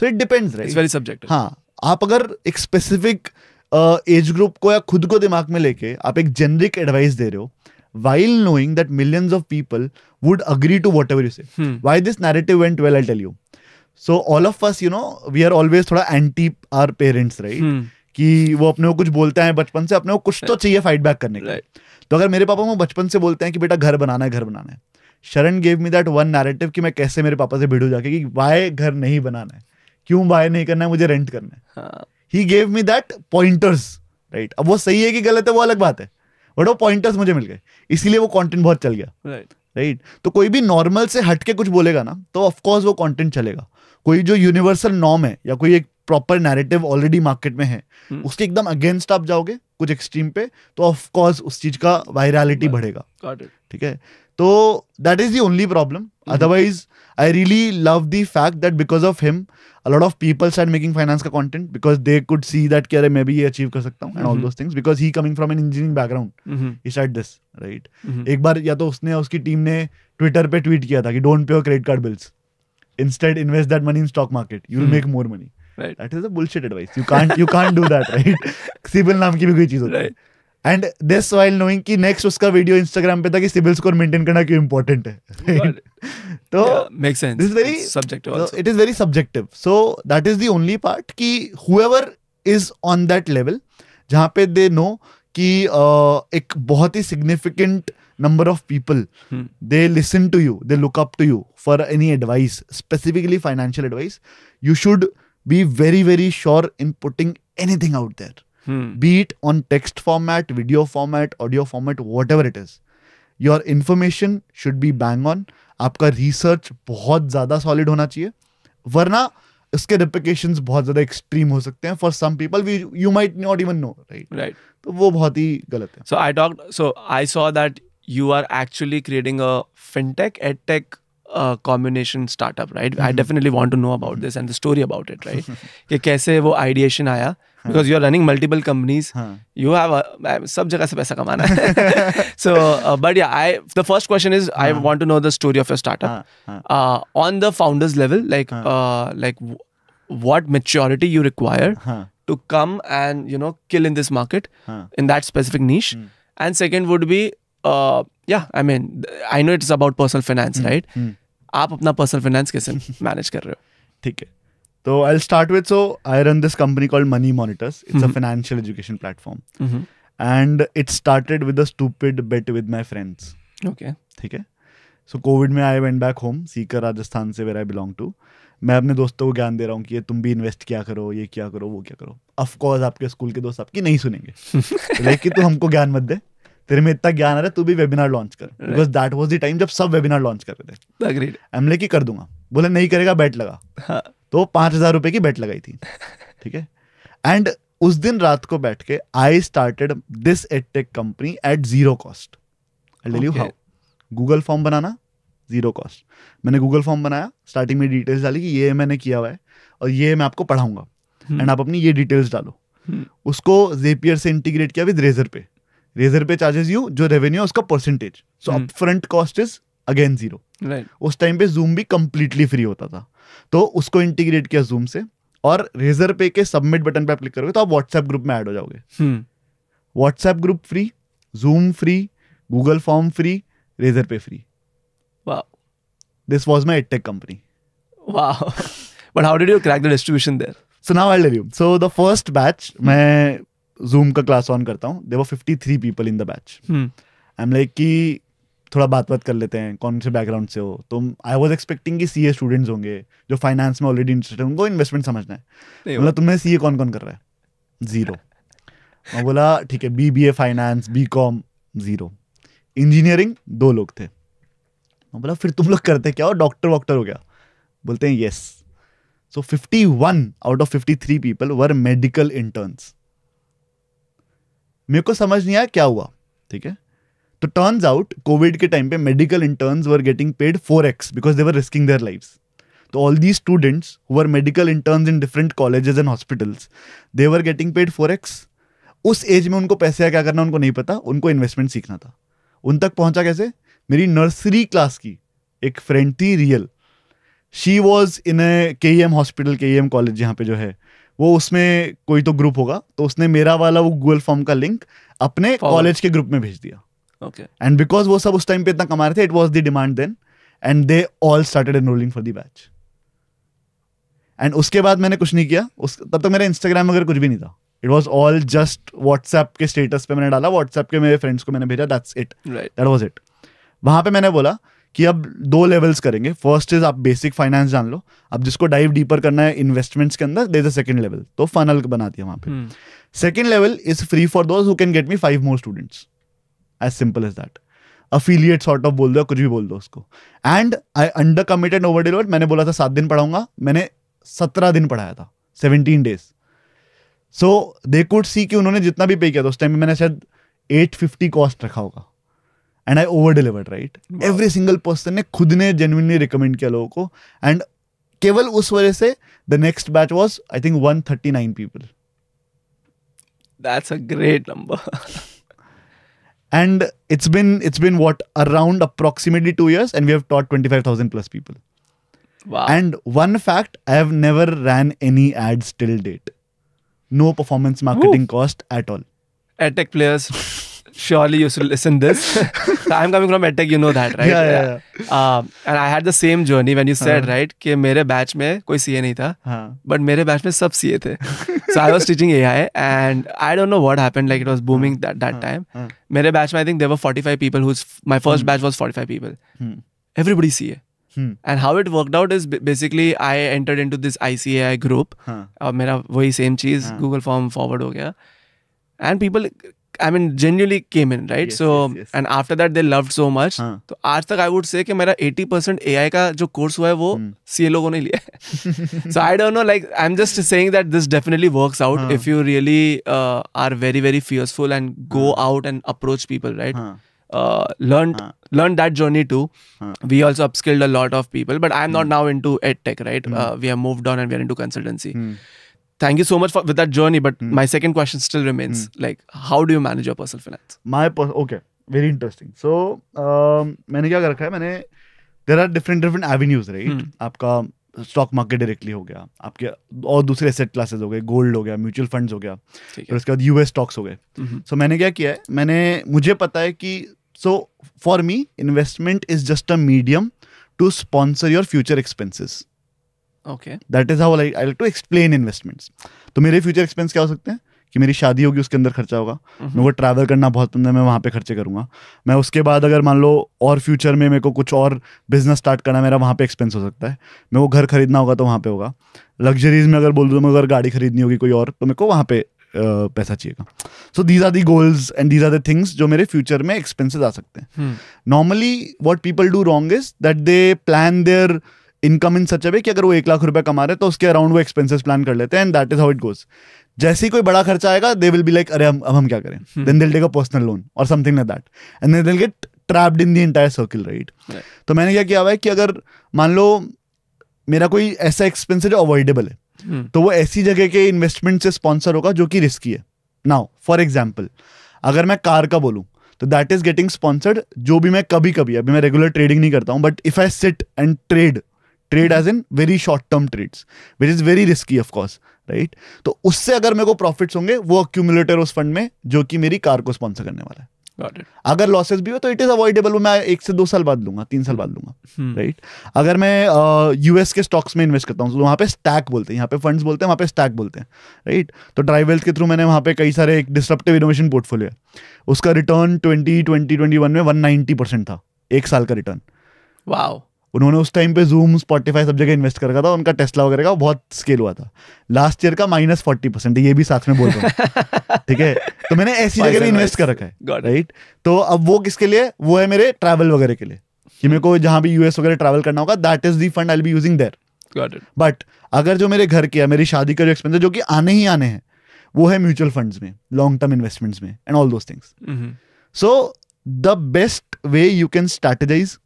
so it depends right very subject हाँ आप अगर एक स्पेसिफिक एज ग्रुप को या खुद को दिमाग में लेके आप एक जेनरिक एडवाइस दे रहे हो while knowing that millions of people would agree to whatever ever you say why this narrative went well, I tell you so all of us, you know we are always थोड़ा anti our parents right कि वो अपने को कुछ बोलते हैं बचपन से अपने को कुछ तो चाहिए फाइट बैक करने के लिए तो अगर मेरे पापा वो बचपन से बोलते हैं कि बेटा घर बनाना है घर बनाना है Sharan gave me that one narrative कि मैं कैसे मेरे पापा से भिड़ू जाके कि वाई घर नहीं बनाना है क्यों बाय नहीं करना है मुझे रेंट करना है हाँ. He gave me that pointers right अब वो सही है कि गलत है वो अलग बात है बट वो पॉइंटर्स मुझे मिल गए इसीलिए वो कॉन्टेंट बहुत चल गया राइट right. Right right? तो कोई भी नॉर्मल से हटके कुछ बोलेगा ना तो ऑफकोर्स वो कंटेंट चलेगा कोई जो यूनिवर्सल नॉर्म है या कोई एक प्रॉपर नैरेटिव ऑलरेडी मार्केट में है hmm. उसके एकदम अगेंस्ट आप जाओगे कुछ एक्सट्रीम पे तो ऑफकोर्स उस चीज का वायरलिटी बढ़ेगा ठीक है तो that is the only problem otherwise I really love the fact that because of him a lot of people start making finance का content because they could see that कि अरे मैं भी ये अचीव कर सकता हूँ and all those things because he coming from an engineering background he start this right एक बार या तो उसने उसकी टीम ने ट्विटर पर ट्वीट किया था कि don't pay your credit card bills instead invest that money in stock market you will mm. make more money right that is a bullshit advice you can't you can't do that right CIBIL नाम की भी कोई चीज होती है and this while knowing की next उसका video Instagram पे था कि सिविल स्कोर मेंटेन करना क्यों इंपॉर्टेंट है तो make sense this very subjective it is very subjective so that is the only part कि whoever is on that level जहां पे दे नो कि uh, एक बहुत ही significant number of people they listen to you they look up to you for any advice specifically financial advice you should be very very sure in putting anything out there bit hmm. On it on text format, audio format audio format, whatever it your information should be bang on आपका research बहुत ज़्यादा solid होना चाहिए वरना इसके replication बहुत ज़्यादा extreme हो सकते हैं for some people we you might not even know right right तो वो बहुत ही गलत है सो आई डॉक्ट so I saw that you are actually creating a fintech tech A combination startup, right? Mm-hmm. I definitely want to know about this and the story about it, right? how ideation आया because you are running multiple companies, you have a, सब जगह से पैसा कमाना so, uh, but yeah, I the first question is I want to know the story of your startup Uh, on the founders level, like uh, like w- what maturity you require to come and you know kill in this market in that specific niche, hmm। and second would be uh, yeah, I mean I know it's about personal finance, hmm. right? Hmm. आप अपना personal finance कैसे manage कर रहे हो ठीक है तो I start with so I run this company called money monitors it's a financial education platform and it started with a stupid bet with my friends okay ठीक है सो कोविड में I went back home Sikar Rajasthan से where I belong to मैं अपने दोस्तों को ज्ञान दे रहा हूँ कि ये तुम भी इन्वेस्ट क्या करो ये क्या करो वो क्या करो ऑफकोर्स आपके स्कूल के दोस्त आपकी नहीं सुनेंगे तो लेकिन कि तू हमको ज्ञान मत दे तेरे में इतना ज्ञान आ रहा है तू भी वेबिनार लॉन्च कर because that was the time जब सब वेबिनार लॉन्च कर रहे थे एम कर दूंगा बोले नहीं करेगा बैट लगा हाँ. तो पांच हजार रुपए की बैट लगाई थी ठीक है एंड उस दिन रात को बैठ के I started this edtech company at zero cost I you how Google form बनाना जीरो कॉस्ट मैंने गूगल फॉर्म बनाया स्टार्टिंग में डिटेल्स डाली कि ये मैंने किया हुआ है और ये मैं आपको पढ़ाऊंगा एंड हम्म। आप अपनी ये डिटेल्स डालो हम्म। उसको जेपियर से इंटीग्रेट किया with Razorpay Razorpay charges you जो रेवेन्यू है उसका percentage so up front cost is again zero उस टाइम पे जूम भी कंप्लीटली फ्री होता था तो उसको इंटीग्रेट किया जूम से और रेजर पे के सबमिट बटन पे आप क्लिक करोगे तो आप व्हाट्सएप ग्रुप में ऐड हो जाओगे WhatsApp group free Zoom free Google form free Razorpay free this was my edtech company Wow. but how did you crack the distribution there? So now I'll tell you. So the first batch, मैं Zoom का class on करता हूँ there were fifty three people in the batch I am like कि थोड़ा बात बात कर लेते हैं कौन से बैकग्राउंड से हो तो आई वॉज एक्सपेक्टिंग कि सी ए स्टूडेंट्स होंगे जो फाइनेंस में ऑलरेडी इंटरेस्ट है उनको इन्वेस्टमेंट समझना है मतलब तुम्हें सी ए कौन कौन कर रहा है जीरो मैं बोला ठीक है B B A finance B com zero engineering दो लोग थे मैं बोला फिर तुम लोग करते क्या हो डॉक्टर वॉक्टर हो गया बोलते हैं yes so fifty one out of fifty three people were medical interns मेरे को समझ नहीं आया क्या हुआ ठीक है तो टर्न्स आउट कोविड के टाइम पे medical interns were getting paid four X because they were risking their life तो all the students who are medical interns in different colleges and hospitals were getting paid four X उस age में उनको पैसे क्या करना उनको नहीं पता उनको इन्वेस्टमेंट सीखना था उन तक पहुंचा कैसे मेरी नर्सरी क्लास की एक फ्रेंड थी real she was in a K E M hospital के ई एम कॉलेज यहाँ पे जो है वो उसमें कोई तो ग्रुप होगा तो उसने मेरा वाला वो गूगल फॉर्म का लिंक अपने कॉलेज के ग्रुप में भेज दिया एंड बिकॉज वो सब उस टाइम पे इतना कमा रहे थे it was the demand then and they all started enrolling for the batch and उसके बाद मैंने कुछ नहीं किया उस तब तक तो मेरा इंस्टाग्राम वगैरह कुछ भी नहीं था it was all just WhatsApp के स्टेटस पे मैंने डाला व्हाट्सएप के मेरे फ्रेंड्स को मैंने भेजा that's it that was it वहां पे मैंने बोला कि अब दो लेवल्स करेंगे फर्स्ट इज आप बेसिक फाइनेंस जान लो अब जिसको डाइव डीपर करना है इन्वेस्टमेंट्स के अंदर दे द सेकंड लेवल तो फनल बनाती है वहां पे second level is free for those who can get me five more students as simple as that affiliate sort of बोल दो कुछ भी बोल दो उसको and I under committed over delivered मैंने बोला था सात दिन पढ़ाऊंगा मैंने सत्रह दिन पढ़ाया था seventeen days so they could see कि उन्होंने जितना भी पे किया था उस टाइम मैंने शायद एट फिफ्टी कॉस्ट रखा होगा and I over delivered right every single person ने खुद ने जेनुइनली रिकमेंड किया लोगों को एंड केवल उस वजह से the next batch was I think one thirty nine people that's a great number and it's been it's been what around approximately 2 years and we have taught 25000 plus people wow and one fact i have never ran any ads till date no performance marketing cost at all Ad tech players surely you should listen this. I'm coming from edtech, you know that, right? Yeah, yeah. yeah. Uh, and I had the same journey when you said, uh-huh. right, कि मेरे batch me कोई CA नहीं था, but मेरे batch में सब CA थे. So I was teaching AI, and I don't know what happened. Like it was booming that that time. मेरे batch, I think there were 45 people. Who's my first hmm. batch was 45 people. Hmm. Everybody CA. Hmm. And how it worked out is basically I entered into this ICAI group. हाँ. और मेरा वही Google form forward. Form And people I mean genuinely came in right so and after that they love so much तो आज तक आई would say कि मेरा 80 percent ए का जो कोर्स हुआ है वो सी हम्म। ए लोगों ने लिया है so I don't know like I am just saying that this definitely works out if you really are very very fearless and go out and approach people right learned uh, हाँ। हाँ। uh learned हाँ। that journey too. Uh, we also upskilled a lot of people, but I'm mm. not hmm. now into ed right? Mm. Uh, we have moved on and we're into consultancy. thank you so much for with that journey but mm. my second question still remains mm. like how do you manage your personal finance my per- okay very interesting so um, मैंने क्या कर रखा है मैंने there are different different avenues right आपका stock market directly हो गया आपके और दूसरे एसेट क्लासेस हो गए गोल्ड हो गया म्यूचुअल फंड्स हो गया फिर उसके बाद यूएस स्टॉक्स हो गए सो mm-hmm. so, मैंने क्या किया है मैंने मुझे पता है कि so for me investment is just a medium to sponsor your future expenses okay that is how I to explain investments तो मेरे फ्यूचर एक्सपेंस क्या हो सकते हैं कि मेरी शादी होगी उसके अंदर खर्चा होगा mm-hmm. मेरे को ट्रैवल करना बहुत पसंद है मैं वहाँ पे खर्चे करूँगा मैं उसके बाद अगर मान लो और फ्यूचर में मेरे को कुछ और बिजनेस स्टार्ट करना है मेरा वहाँ पे एक्सपेंस हो सकता है मेरे को घर खरीदना होगा तो वहाँ पे होगा लग्जरीज में अगर बोल दूँ तो मैं अगर गाड़ी खरीदनी होगी कोई और तो मेरे को वहाँ पे पैसा चाहिएगा so these are the goals and these are the things जो मेरे फ्यूचर में एक्सपेंसेस आ सकते हैं normally what people do wrong is that they plan their income in such a way कि अगर वो एक लाख रुपए कमा रहे तो उसके अराउंड वो एक्सपेंसेस प्लान कर लेते हैं and that is how it goes जैसे ही कोई बड़ा खर्चा आएगा दे विल बी लाइक अरे हम अब हम क्या करें then they'll take a personal loan और something like that and then they'll get trapped in the entire circle right तो मैंने क्या किया हुआ है कि अगर मान लो मेरा कोई ऐसा एक्सपेंस है जो अवॉइडेबल है हम्म। तो वो ऐसी जगह के इन्वेस्टमेंट से स्पॉन्सर होगा जो कि रिस्की है नाउ फॉर एग्जाम्पल अगर मैं कार का बोलूँ तो दैट इज गेटिंग स्पॉन्सर्ड जो भी मैं कभी कभी अभी मैं रेगुलर ट्रेडिंग नहीं करता हूँ but if I sit and trade trade as in very short term trades which is very risky of course right तो उससे अगर मेरे को प्रॉफिट होंगे वो अक्यूमुलेटर उस फंड में जो कि मेरी कार को स्पॉन्सर करने वाला है अगर लॉसेस भी हो तो इट इज अवॉइडेबल मैं एक से दो साल बाद लूंगा तीन साल बाद लूंगा राइट हम्म। right? अगर मैं यूएस uh, के स्टॉक्स में इन्वेस्ट करता हूँ तो वहाँ पे स्टैक बोलते हैं यहाँ पे फंड्स बोलते हैं वहाँ पे स्टैक बोलते हैं राइट right? तो ड्राई वेल्थ के थ्रू मैंने वहाँ पे कई सारे एक डिस्ट्रप्टिव इनोवेशन पोर्टफोलियो उसका return twenty twenty twenty one में वन नाइन्टी परसेंट था एक साल का रिटर्न वाओ उन्होंने उस टाइम पे जूम स्पॉटिफाई सब जगह इन्वेस्ट कर रखा था उनका टेस्ला वगैरह का बहुत स्केल हुआ था लास्ट ईयर का माइनस फोर्टी परसेंट ये भी साथ में बोल रहा हूँ ठीक है तो मैंने ऐसी जगह इन्वेस्ट कर रखा है राइट तो अब वो किसके लिए वो है मेरे ट्रैवल वगैरह के लिए कि मेरे को जहाँ भी यूएस वगैरह ट्रैवल करना होगा that is the fund I be using there but अगर जो मेरे घर के या मेरी शादी का जो एक्सपेंस जो कि आने ही आने हैं वो है म्यूचुअल फंड्स में लॉन्ग टर्म इन्वेस्टमेंट्स में and all those things so the best way you can strategise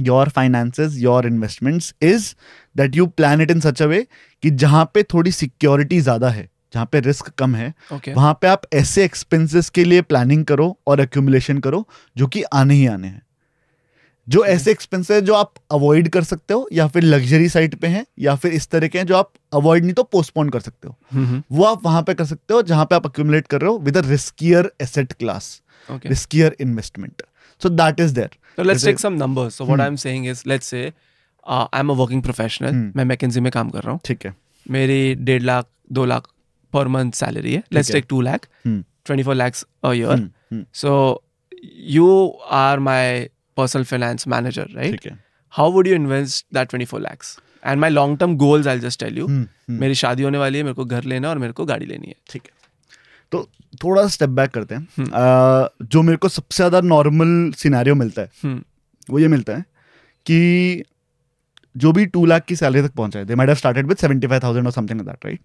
your finances your investments is that you plan it in such a way कि जहां पे थोड़ी सिक्योरिटी ज़्यादा है जहां पे रिस्क कम है okay. वहां पे आप ऐसे एक्सपेंसेस के लिए प्लानिंग करो और एक्यूमुलेशन करो जो कि आने ही आने हैं जो okay. ऐसे एक्सपेंसेस जो आप अवॉइड कर सकते हो या फिर लग्जरी साइड पे हैं या फिर इस तरह के हैं जो आप अवॉइड नहीं तो पोस्टपोन कर सकते हो mm-hmm. वो आप वहां पे कर सकते हो जहां पे आप अक्यूमुलेट कर रहे हो with riskier asset class riskier investment so that is there So let's take some numbers. So what hmm. I'm saying is let's say I am a working professional मैं मैकेजी में काम कर रहा हूँ ठीक है मेरी डेढ़ लाख दो लाख पर मंथ सैलरी है let's take two lakh twenty four lakhs a year so you are my personal finance manager right how would you invest that twenty four lakhs and my long term goals I just tell you मेरी शादी होने वाली है मेरे को घर लेना और मेरे को गाड़ी लेनी है ठीक है तो थोड़ा स्टेप बैक करते हैं हम्म। आ, जो मेरे को सबसे ज़्यादा नॉर्मल सिनेरियो मिलता है हम्म। वो ये मिलता है कि जो भी टू लाख की सैलरी तक पहुंचा है they might have started with seventy five thousand और समथिंग दैट राइट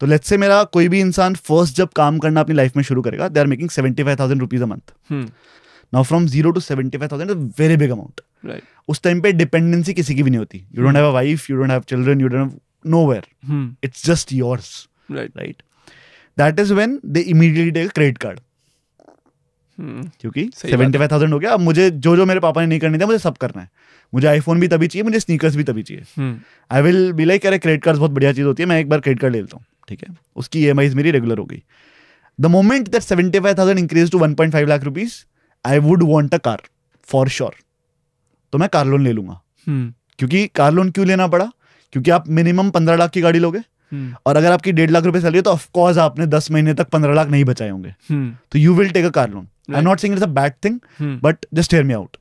तो लेट्स से मेरा कोई भी इंसान फर्स्ट जब काम करना अपनी लाइफ में शुरू करेगा they are making seventy five thousand rupees a month now from zero to seventy five thousand very big amount उस टाइम पे डिपेंडेंसी किसी की भी नहीं होती you don't have a wife you don't have children you don't have no where it's just yours right right that is when they immediately take credit card क्योंकि seventy five thousand हो गया अब मुझे जो जो मेरे पापा ने नहीं करनी था मुझे सब करना है मुझे आईफोन भी तभी चाहिए मुझे स्नीकर्स भी तभी चाहिए आई विल बी लाइक अरे क्रेडिट कार्ड बहुत बढ़िया चीज़ होती है मैं एक बार क्रेडिट कार्ड ले लेता हूँ ठीक है उसकी ई e मेरी रेगुलर हो गई the moment that seventy five thousand increase to one point five lakh rupees I would want a car for sure तो मैं कार लोन ले लूंगा hmm. क्योंकि कार लोन क्यों लेना पड़ा क्योंकि आप मिनिमम पंद्रह लाख की गाड़ी लोगे हम्म। और अगर आपकी डेढ़ लाख रुपए सैलरी है तो ऑफकोर्स आपने दस महीने तक पंद्रह लाख नहीं बचाए होंगे हम्म। तो you will take a car loan I not saying it's a bad thing but just hear me out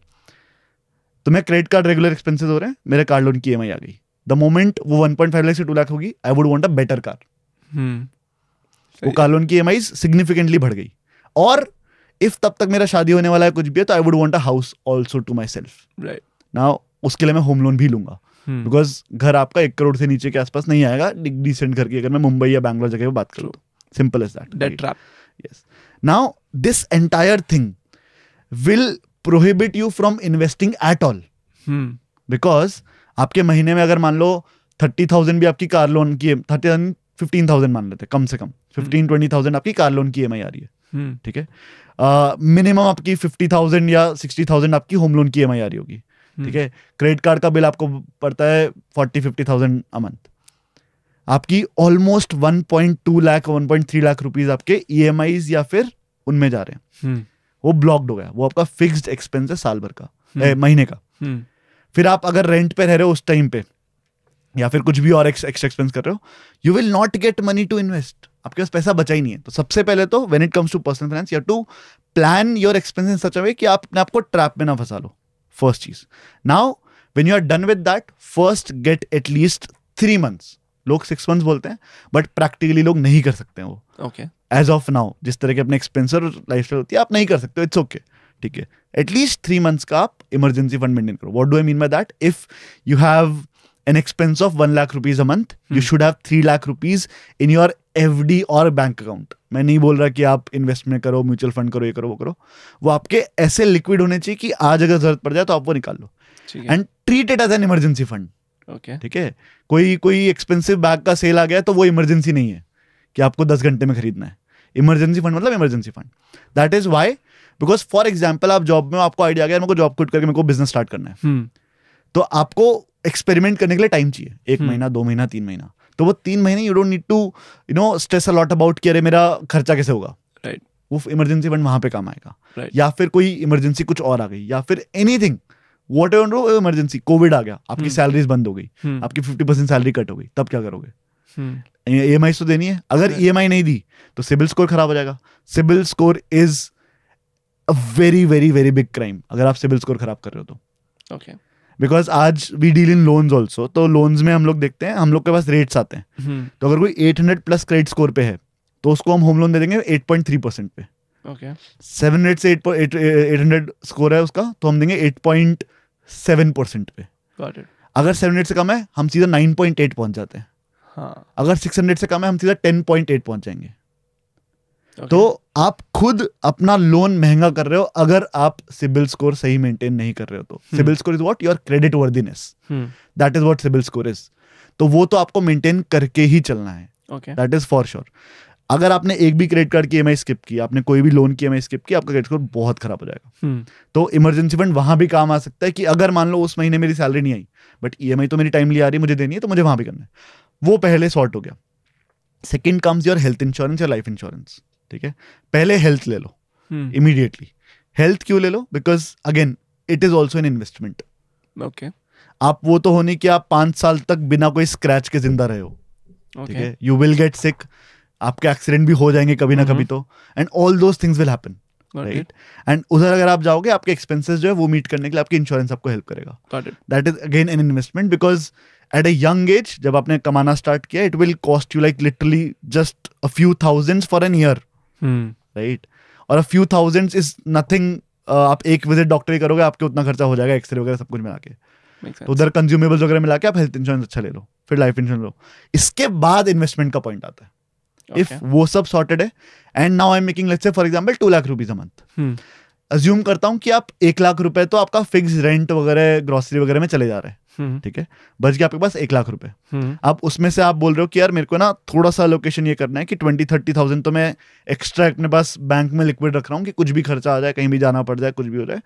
तो मैं क्रेडिट कार्ड रेगुलर एक्सपेंसेस हो रहे हैं मेरे कार लोन की ई e आ गई द मोमेंट वो वन पॉइंट फाइव लाख से टू लाख होगी I would want a better car वो कार लोन की ई e सिग्निफिकेंटली बढ़ गई और इफ तब तक मेरा शादी होने वाला है कुछ भी है तो I would want a house also to myself right ना उसके लिए मैं होम लोन भी लूंगा बिकॉज हम्म। घर आपका एक करोड़ से नीचे के आसपास नहीं आएगा डिसेंट घर की अगर मैं मुंबई या बैंगलोर जगह बात करूँ simple is that debt trap yes now this entire thing will prohibit you from investing at all because आपके महीने में अगर मान लो थर्टी थाउजेंड भी आपकी कार लोन की थर्टी थाउजेंड फिफ्टीन थाउजेंड मान लेते हैं कम से कम फिफ्टीन ट्वेंटी थाउजेंड आपकी कार लोन की एम e आई आ रही है हम्म। ठीक है मिनिमम uh, आपकी फिफ्टी थाउजेंड या सिक्सटी थाउजेंड आपकी होम लोन की एम e आई आ रही होगी हम्म। ठीक है क्रेडिट कार्ड का बिल आपको पड़ता है forty fifty thousand a month आपकी almost one point two lakh one point three lakh rupees आपके ई e या फिर उनमें जा रहे हैं हम्म। वो ब्लॉक्ड हो गया वो आपका फिक्स्ड एक्सपेंस है साल भर का हम्म। ए, महीने का फिर आप अगर रेंट पे रह रहे हो उस टाइम पे या फिर कुछ भी और एक्स्ट्रा एक्सपेंस कर रहे हो you will not get money to invest आपके पास पैसा बचा ही नहीं है तो सबसे पहले तो when it comes to personal finance या to plan your expense in such a way कि आप अपने आपको ट्रैप में ना फंसा लो फर्स्ट चीज now when you are done with that first get at least three months लोग सिक्स मंथ्स बोलते हैं बट प्रैक्टिकली लोग नहीं कर सकते हैं वो ओके एज ऑफ नाउ जिस तरह के अपने एक्सपेंसर लाइफ होती है आप नहीं कर सकते इट्स ओके ठीक है एटलीस्ट थ्री मंथ्स का आप इमरजेंसी फंड मेंटेन करो what do I mean by that if you have an expense of 1 lakh rupees a month hmm. you should have 3 lakh rupees in your F और bank account मैं नहीं बोल रहा कि आप इन्वेस्टमेंट करो mutual fund करो ये करो वो करो वो आपके ऐसे लिक्विड होने चाहिए कि आज अगर जरूरत पड़ जाए तो आप वो निकाल लो and treat it as an emergency fund okay ठीक है कोई कोई एक्सपेंसिव बैग का सेल आ गया तो वो इमरजेंसी नहीं है कि आपको दस घंटे में खरीदना है इमरजेंसी फंड मतलब emergency fund that is why because for example आप जॉब में आपको आइडिया गया मेरे को जॉब क्विट करके मेरे को बिजनेस स्टार्ट करना है hmm। तो आपको एक्सपेरिमेंट करने के लिए टाइम चाहिए एक हम्म। महीना दो महीना तीन महीना तो वो तीन महीने you don't need to you know stress a lot about कि अरे मेरा खर्चा कैसे होगा राइट वो इमरजेंसी फंड वहां पे काम आएगा right. या फिर कोई इमरजेंसी कुछ और आ गई या फिर anything whatever emergency Covid आ गया आपकी सैलरीज हम्म। hmm. बंद हो गई hmm. आपकी फिफ्टी परसेंट सैलरी कट हो गई तब क्या करोगे ई एम आई तो देनी है अगर ई एम आई नहीं दी तो सिबिल स्कोर खराब हो जाएगा CIBIL score is a very very very big crime अगर आप सिबिल स्कोर खराब कर रहे हो तो ओके okay. बिकॉज आज we deal in loans also तो लोन्स में हम लोग देखते हैं हम लोग के पास रेट्स आते हैं हम्म। तो अगर कोई eight hundred plus credit score पे है तो उसको हम होम लोन दे देंगे एट पॉइंट थ्री परसेंट पे सेवन हंड्रेड से एट हंड्रेड स्कोर है उसका तो हम देंगे एट पॉइंट सेवन परसेंट पे अगर सेवन हंड्रेड से कम है हम सीधा नाइन पॉइंट एट पहुंच जाते हैं हाँ। अगर सिक्स हंड्रेड से कम है हम सीधा टेन पॉइंट एट पहुंच जाएंगे तो आप खुद अपना लोन महंगा कर रहे हो अगर आप सिबिल स्कोर सही मेंटेन नहीं कर रहे हो तो हम्म। CIBIL score is what your credit worthiness that is what CIBIL score is तो वो तो आपको मेंटेन करके ही चलना है दैट इज फॉर श्योर अगर आपने एक भी क्रेडिट कार्ड की ई स्किप की आपने कोई भी लोन की एमआई स्किप की आपका क्रेडिट स्कोर बहुत खराब हो जाएगा हम्म। तो इमरजेंसी फंड वहां भी काम आ सकता है कि अगर मान लो उस महीने मेरी सैलरी नहीं आई बट ई e तो मेरी टाइमली आ रही है मुझे देनी है तो मुझे वहां भी करना है वो पहले सॉर्ट हो गया second comes your health insurance या लाइफ इंश्योरेंस ठीक है पहले हेल्थ ले लो इमीडिएटली हम्म। हेल्थ क्यों ले लो because again it is also an investment okay आप वो तो होने कि आप पांच साल तक बिना कोई स्क्रैच के जिंदा रहे हो ठीक है यू विल गेट सिक आपके एक्सीडेंट भी हो जाएंगे कभी ना कभी हम्म। तो and all those things will happen right and उधर अगर आप जाओगे आपके एक्सपेंसेस जो है वो मीट करने के लिए आपके इंश्योरेंस आपको हेल्प करेगा that is again an investment because at a young age जब आपने कमाना स्टार्ट किया it will cost you like literally just a few thousand for an year right हम्म। और a few thousand is nothing आप एक visit doctor ही करोगे आपके उतना खर्चा हो जाएगा एक्सरे वगैरह सब कुछ मिला के तो उधर कंज्यूमेबल्स वगैरह मिला के आप हेल्थ इंश्योरेंस अच्छा ले लो फिर लाइफ इंश्योरेंस लो इसके बाद इन्वेस्टमेंट का पॉइंट आता है इफ okay. वो सब सॉर्टेड है and now I am making let's say for example two lakh rupees a month assume करता हूँ कि आप एक लाख रुपए तो आपका फिक्स रेंट वगैरह ग्रोसरी वगैरह में चले जा रहे हैं हम्म। ठीक है बच गया आपके पास एक लाख रुपए हम्म। अब उसमें से आप बोल रहे हो कि यार मेरे को ना थोड़ा सा लोकेशन ये करना है कि ट्वेंटी थर्टी थाउजेंड तो मैं एक्स्ट्रा अपने पास बैंक में लिक्विड रख रहा हूँ कि कुछ भी खर्चा आ जाए कहीं भी जाना पड़ जाए कुछ भी हो जाए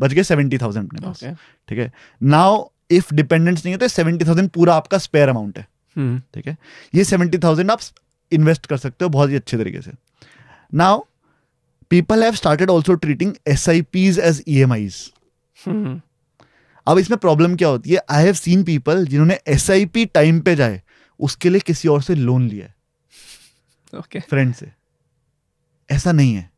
बच गए सेवेंटी थाउजेंड अपने पास ठीक है नाउ इफ डिपेंडेंस नहीं है तो सेवेंटी थाउजेंड पूरा आपका स्पेयर अमाउंट है हम्म। ठीक है ये सेवेंटी थाउजेंड आप इन्वेस्ट कर सकते हो बहुत ही अच्छे तरीके से now people have started also treating S I Ps as E M Is अब इसमें प्रॉब्लम क्या होती है आई हैव सीन पीपल जिन्होंने एस टाइम पे जाए उसके लिए किसी और से लोन लिया है okay. फ्रेंड से ऐसा नहीं है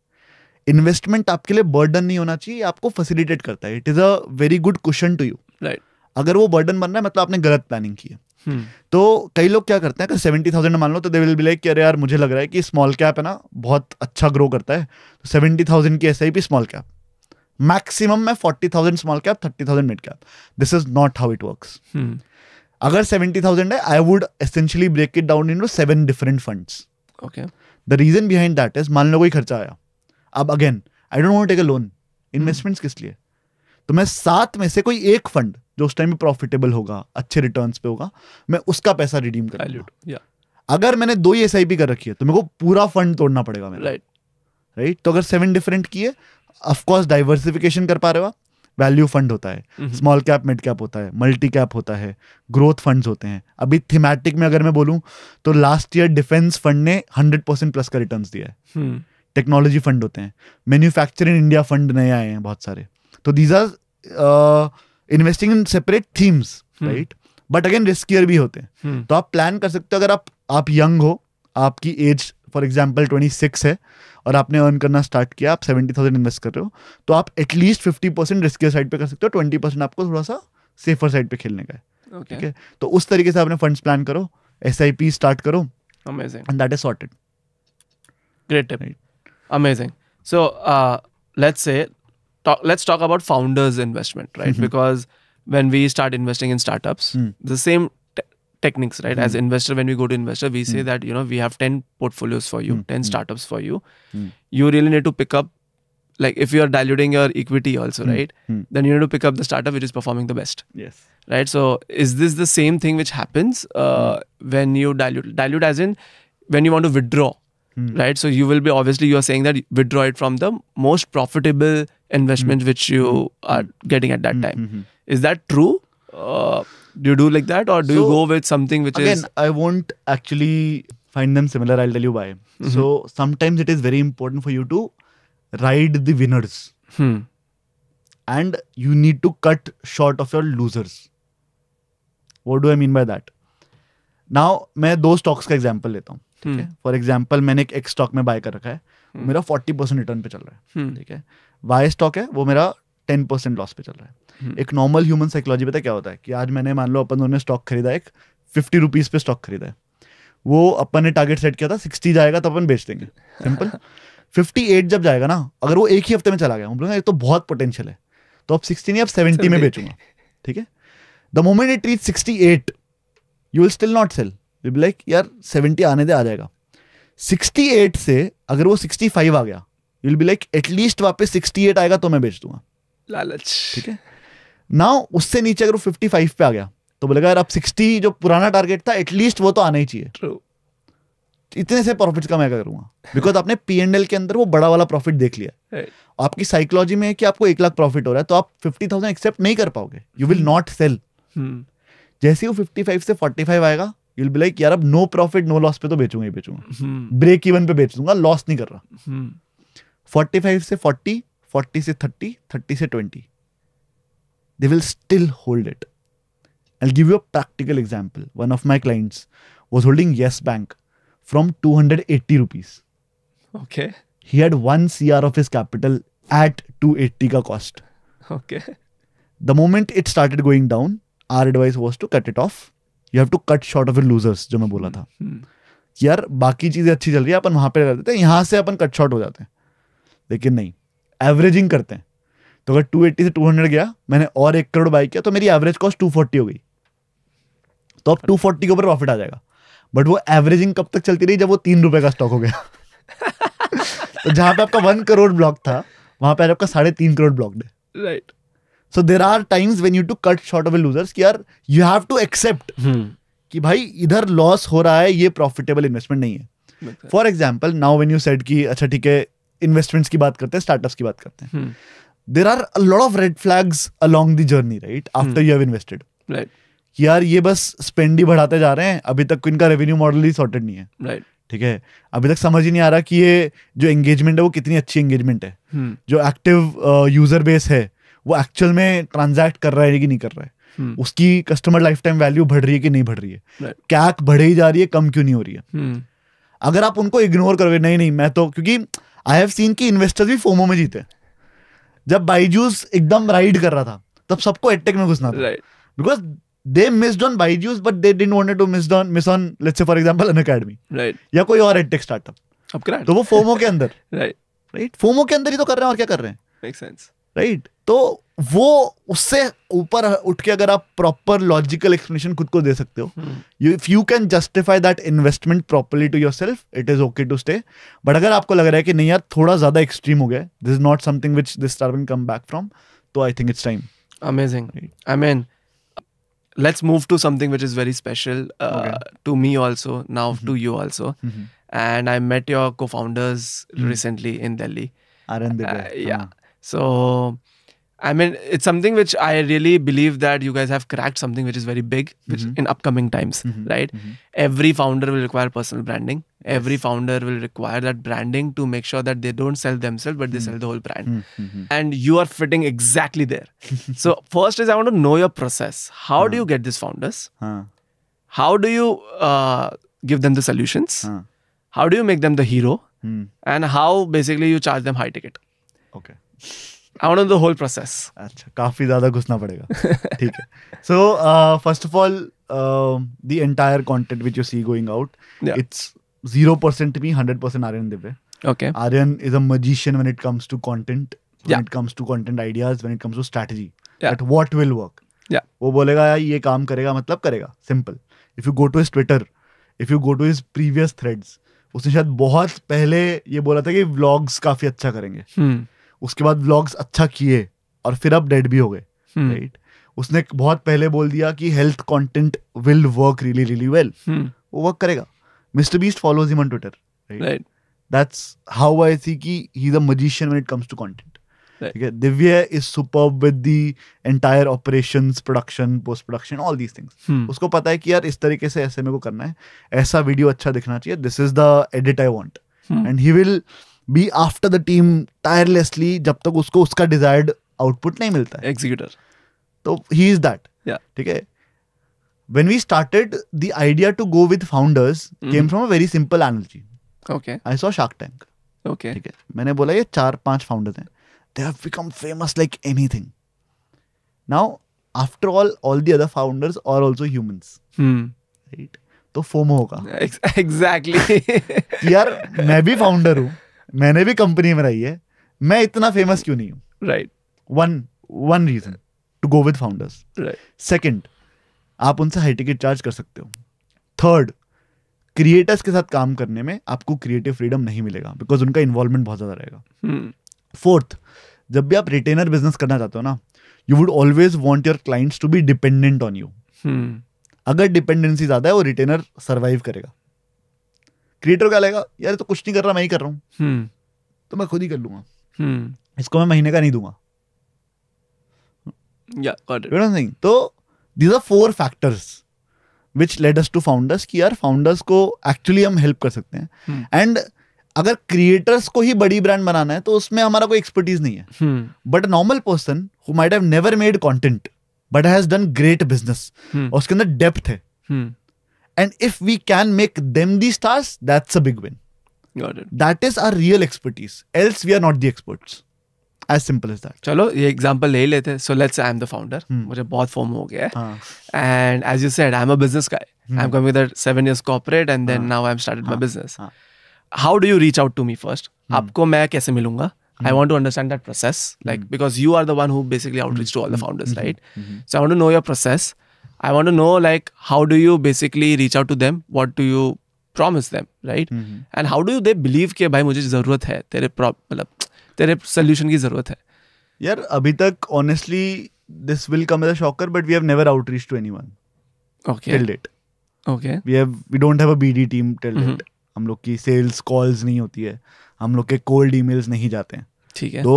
इन्वेस्टमेंट आपके लिए बर्डन नहीं होना चाहिए आपको फैसिलिटेट करता है it is a very good question to you right अगर वो बर्डन बन रहा है मतलब आपने गलत प्लानिंग की है Hmm. तो कई लोग क्या करते हैं अगर सेवेंटी थाउजेंड मान लो तो दे विल बी लाइक अरे यार मुझे लग रहा है कि स्मॉल कैप है ना बहुत अच्छा ग्रो करता है तो सेवेंटी थाउजेंड की S I P small cap maximum में forty thousand small cap thirty thousand mid cap this is not how it work अगर सेवेंटी थाउजेंड है I would essentially break it down into seven different fund the reason behind that is मान लो कोई खर्चा आया अब again I don't want take a loan investment किस लिए तो मैं सात में से कोई एक फंड जो उस टाइम में प्रॉफिटेबल होगा अच्छे रिटर्न पे होगा मैं उसका पैसा रिडीम कर अगर मैंने दो ही e एस कर रखी है तो मेरे को पूरा फंड तोड़ना पड़ेगा मेरा राइट right. right? तो अगर सेवन डिफरेंट किए ऑफकोर्स डाइवर्सिफिकेशन कर पा रहे हो आप वैल्यू फंड होता है स्मॉल कैप मिड कैप होता है मल्टी कैप होता है ग्रोथ फंड्स होते हैं अभी थीमेटिक में अगर मैं बोलूं तो लास्ट ईयर डिफेंस फंड ने हंड्रेड परसेंट प्लस का रिटर्न दिया है टेक्नोलॉजी हम्म। फंड होते हैं मैन्युफैक्चरिंग इंडिया फंड नए आए हैं बहुत सारे तो these are investing in separate themes right but again riskier भी होते हैं हम्म। तो आप प्लान कर सकते हो अगर आप आप यंग हो आपकी age for example twenty six है और आपने अर्न करना स्टार्ट किया आप सेवेंटी थाउजेंड इन्वेस्ट कर रहे हो तो आप at least fifty percent risky side पर कर सकते हो ट्वेंटी परसेंट आपको थोड़ा सा सेफर साइड पर खेलने का है ठीक okay. है तो उस तरीके से आपने फंड्स प्लान करो एस आई पी स्टार्ट करो amazing that is sorted great amazing so let's say let's talk about founders investment right mm-hmm. because when we start investing in startups mm. the same techniques right mm. as hmm. investor when we go to investor we say hmm. that you know we have 10 portfolios for you hmm. 10 startups for you you really need to pick up like if you are diluting your equity also right then you need to pick up the startup which is performing the best yes right so is this the same thing which happens uh, when you dilute dilute as in when you want to withdraw Mm. right so you will be obviously you are saying that withdraw it from the most profitable investment mm. which you mm. are getting at that time -hmm. is that true uh, Do you do like that, or do so, you go with something which again, is? Again, I won't actually find them similar. I'll tell you why. Mm-hmm. So sometimes it is very important for you to ride the winners, hmm. and you need to cut short of your losers. What do I mean by that? Now मैं दो stocks का example लेता हूँ ठीक है for example मैंने एक stock में बाय कर रखा है मेरा फोर्टी परसेंट रिटर्न पे चल रहा है ठीक है वाई स्टॉक है वो मेरा टेन परसेंट लॉस पे चल रहा है हम्म। एक नॉर्मल ह्यूमन साइकोलॉजी पता क्या होता है कि आज मैंने मान लो अपन दोनों ने स्टॉक खरीदा एक फिफ्टी रुपीज़ पे स्टॉक खरीदा है वो अपन ने टारगेट सेट किया था सिक्सटी जाएगा तो अपन बेच देंगे सिंपल फिफ्टी एट जब जाएगा ना अगर वो एक ही हफ्ते में चला गया बोलूंगा ये तो बहुत पोटेंशियल है तो अब सिक्सटी नहीं अब सेवेंटी में बेचूंगा ठीक है the moment it reach sixty eight you will still not sell will like यार सेवेंटी आने दे आ जाएगा सिक्सटी एट से अगर वो सिक्सटी फाइव आ गया you will be like at least वापस सिक्सटी एट आएगा तो मैं बेच दूंगा लालच ठीक है नाउ उससे नीचे अगर वो फिफ्टी फाइव पे आ गया तो बोलेगा यार अब सिक्सटी जो पुराना टारगेट था एटलीस्ट वो तो आना ही चाहिए इतने से प्रॉफिट का मैं क्या करूंगा बिकॉज आपने पी एंड एल के अंदर वो बड़ा वाला प्रॉफिट देख लिया right. आपकी साइकोलॉजी में है कि आपको एक लाख प्रॉफिट हो रहा है तो आप फिफ्टी थाउजेंड एक्सेप्ट नहीं कर पाओगे यू विल नॉट सेल जैसे वो फिफ्टी फाइव से फोर्टी फाइव आएगा यू विल लाइक यार अब नो प्रॉफिट नो लॉस पे तो बेचूंगा ही बेचूंगा ब्रेक hmm. इवन पे बेच दूंगा लॉस नहीं कर रहा फोर्टी hmm. फाइव से फोर्टी फोर्टी से थर्टी थर्टी से twenty they will still hold it. I'll give you a practical example. One of my clients was holding Yes Bank from 280 rupees. Okay. He had one CR of his capital at 280 ka cost. Okay. The moment it started going down, our advice was to cut it off. You have to cut short of your losers, जो मैं बोला था कि यार बाकी चीजें अच्छी चल रही है अपन वहां पे रहते हैं यहाँ से अपन कट शॉर्ट हो जाते हैं लेकिन नहीं एवरेजिंग करते हैं तो अगर 280 से 200 गया मैंने और एक करोड़ बाई किया तो मेरी एवरेज कॉस्ट 240 हो गई तो अब 240 के ऊपर प्रॉफिट आ जाएगा बट वो एवरेजिंग कब तक चलती रही जब वो तीन रुपए का स्टॉक हो गया तो जहां पे आपका वन करोड़ ब्लॉक था वहां पे आपका साढ़े तीन करोड़ ब्लॉक है right so there are times when you to cut short of losers की are you have to accept कि भाई इधर लॉस हो रहा है ये प्रॉफिटेबल इन्वेस्टमेंट नहीं है for example now when you set की अच्छा ठीक है इन्वेस्टमेंट्स की बात करते हैं स्टार्टअप्स की बात करते हैं hmm. There are a lot of red flags along the journey right after you have invested right यार ये बस स्पेंड ही बढ़ाते जा रहे हैं अभी तक इनका रेवेन्यू मॉडल ही सॉर्टेड नहीं है राइट right. ठीक है अभी तक समझ ही नहीं आ रहा कि ये जो एंगेजमेंट है वो कितनी अच्छी एंगेजमेंट है hmm. जो एक्टिव यूजर बेस है वो एक्चुअल में ट्रांजैक्ट कर रहा है कि नहीं कर रहा है hmm. उसकी कस्टमर लाइफ टाइम वैल्यू बढ़ रही है कि नहीं बढ़ रही है right. कैक बढ़े ही जा रही है कम क्यों नहीं हो रही है hmm. अगर आप उनको इग्नोर करोगे नहीं नहीं मैं तो क्योंकि आई हैव सीन कि इन्वेस्टर्स भी फोमो में जीते हैं जब बाइजूस एकदम राइड कर रहा था तब सबको एटेक में घुसना था because they missed on Byju's but they didn't wanted to miss on miss on let's say for example Unacademy right या कोई और एटेक स्टार्टअप अब तो वो फोमो के अंदर राइट राइट फोमो के अंदर ही तो कर रहे हैं और क्या कर रहे हैं मेक सेंस राइट तो वो उससे ऊपर उठ के अगर आप प्रॉपर लॉजिकल एक्सप्लेनेशन खुद को दे सकते हो if you can justify that investment properly to yourself it is okay to stay but अगर आपको लग रहा है कि नहीं यार थोड़ा ज्यादा एक्सट्रीम हो गया this is not something which this come back from तो I think it's time amazing I mean let's move to something which is very special to me also now to you also and I met your को hmm and i So, I mean, it's something which I really believe that you guys have cracked something which is very big which mm-hmm. in upcoming times, mm-hmm. right? Mm-hmm. Every founder will require personal branding. Every founder will require that branding to make sure that they don't sell themselves, but they mm. sell the whole brand. Mm-hmm. And you are fitting exactly there. so, first is I want to know your process. How huh. do you get these founders? Huh. How do you uh, give them the solutions? Huh. How do you make them the hero? Hmm. And how basically you charge them high ticket? Okay. I know the whole process अच्छा काफी ज्यादा घुसना पड़ेगा ठीक है so first of all the entire content which you see going out it's 0% me 100% Aryan Debe. Okay. Aryan is a magician when it comes to content, when it comes to to ideas ideas, it comes to to strategy. Yeah. Will work will वो बोलेगा यार ये काम करेगा मतलब करेगा simple if you go to his Twitter if you go to his previous threads उसने शायद बहुत पहले ये बोला था कि व्लॉग्स काफी अच्छा करेंगे hmm. उसके बाद व्लॉग्स अच्छा किए और फिर अब डेड भी हो गए राइट हम्म। उसने बहुत पहले बोल दिया कि health content will work really really well वो वर्क करेगा Mister Beast follows him on Twitter right that's how I see की he is a magician when it comes to content ठीक है Divya is superb with the entire operations production post production all these things उसको पता है कि यार इस तरीके से ऐसे मेरे को करना है ऐसा वीडियो अच्छा दिखना चाहिए this is the edit I want and he will be after the team tirelessly जब तक उसको उसका डिजायर्ड आउटपुट नहीं मिलता एग्जीक्यूटर तो ही इज दैट ठीक है when we started the idea to go with founders came from a very simple energy I saw Shark Tank okay ठीक है मैंने बोला ये चार पांच फाउंडर्स हैं they have become famous like anything now after all all the other founders are also humans right तो FOMO होगा एग्जैक्टली यार मैं भी फाउंडर हूं मैंने भी कंपनी में रही है मैं इतना फेमस क्यों नहीं हूं right one one reason to go with founders second आप उनसे हाई टिकट चार्ज कर सकते हो थर्ड क्रिएटर्स के साथ काम करने में आपको क्रिएटिव फ्रीडम नहीं मिलेगा बिकॉज उनका इन्वॉल्वमेंट बहुत ज़्यादा रहेगा फोर्थ hmm. जब भी आप रिटेनर बिजनेस करना चाहते हो ना you would always want your clients to be dependent on you अगर डिपेंडेंसी ज़्यादा है वो रिटेनर सर्वाइव करेगा क्रिएटर क्या लेगा यार तो कुछ नहीं कर रहा मैं ही कर रहा हूँ हम्म। तो मैं खुद ही कर लूंगा हम्म। इसको मैं महीने का नहीं दूंगा तो these are four factors which led us to founders कि यार फाउंडर्स को एक्चुअली हम हेल्प कर सकते हैं एंड हम्म। hmm. अगर क्रिएटर्स को ही बड़ी ब्रांड बनाना है तो उसमें हमारा कोई एक्सपर्टीज नहीं है but normal person who might have never made content but has done great business और उसके अंदर डेप्थ है hmm. And if we can make them the stars, that's a big win. Got it. That is our real expertise. Else, we are not the experts. As simple as that. चलो ये example ले लेते हैं so let's I'm the founder hmm. मुझे बहुत फॉर्म हो गया है and as you said I business a business guy I am coming that seven years corporate and then now I am started my business how do you reach out to me first आपको मैं कैसे मिलूंगा I hmm. want to understand that process, like hmm. because you are the one who basically outreach to all the founders, right? So I want to know your process. I want to know like how do you basically reach out to them? What do you promise them, right? Mm-hmm. And how do they believe कि भाई मुझे ज़रूरत है तेरे मतलब तेरे solution की ज़रूरत है यार अभी तक honestly this will come as a shocker but we have never outreach to anyone okay till date okay we have we don't have a BD team till mm-hmm. date हम लोग की सेल्स कॉल्स नहीं होती है हम लोग के cold emails नहीं जाते हैं ठीक है तो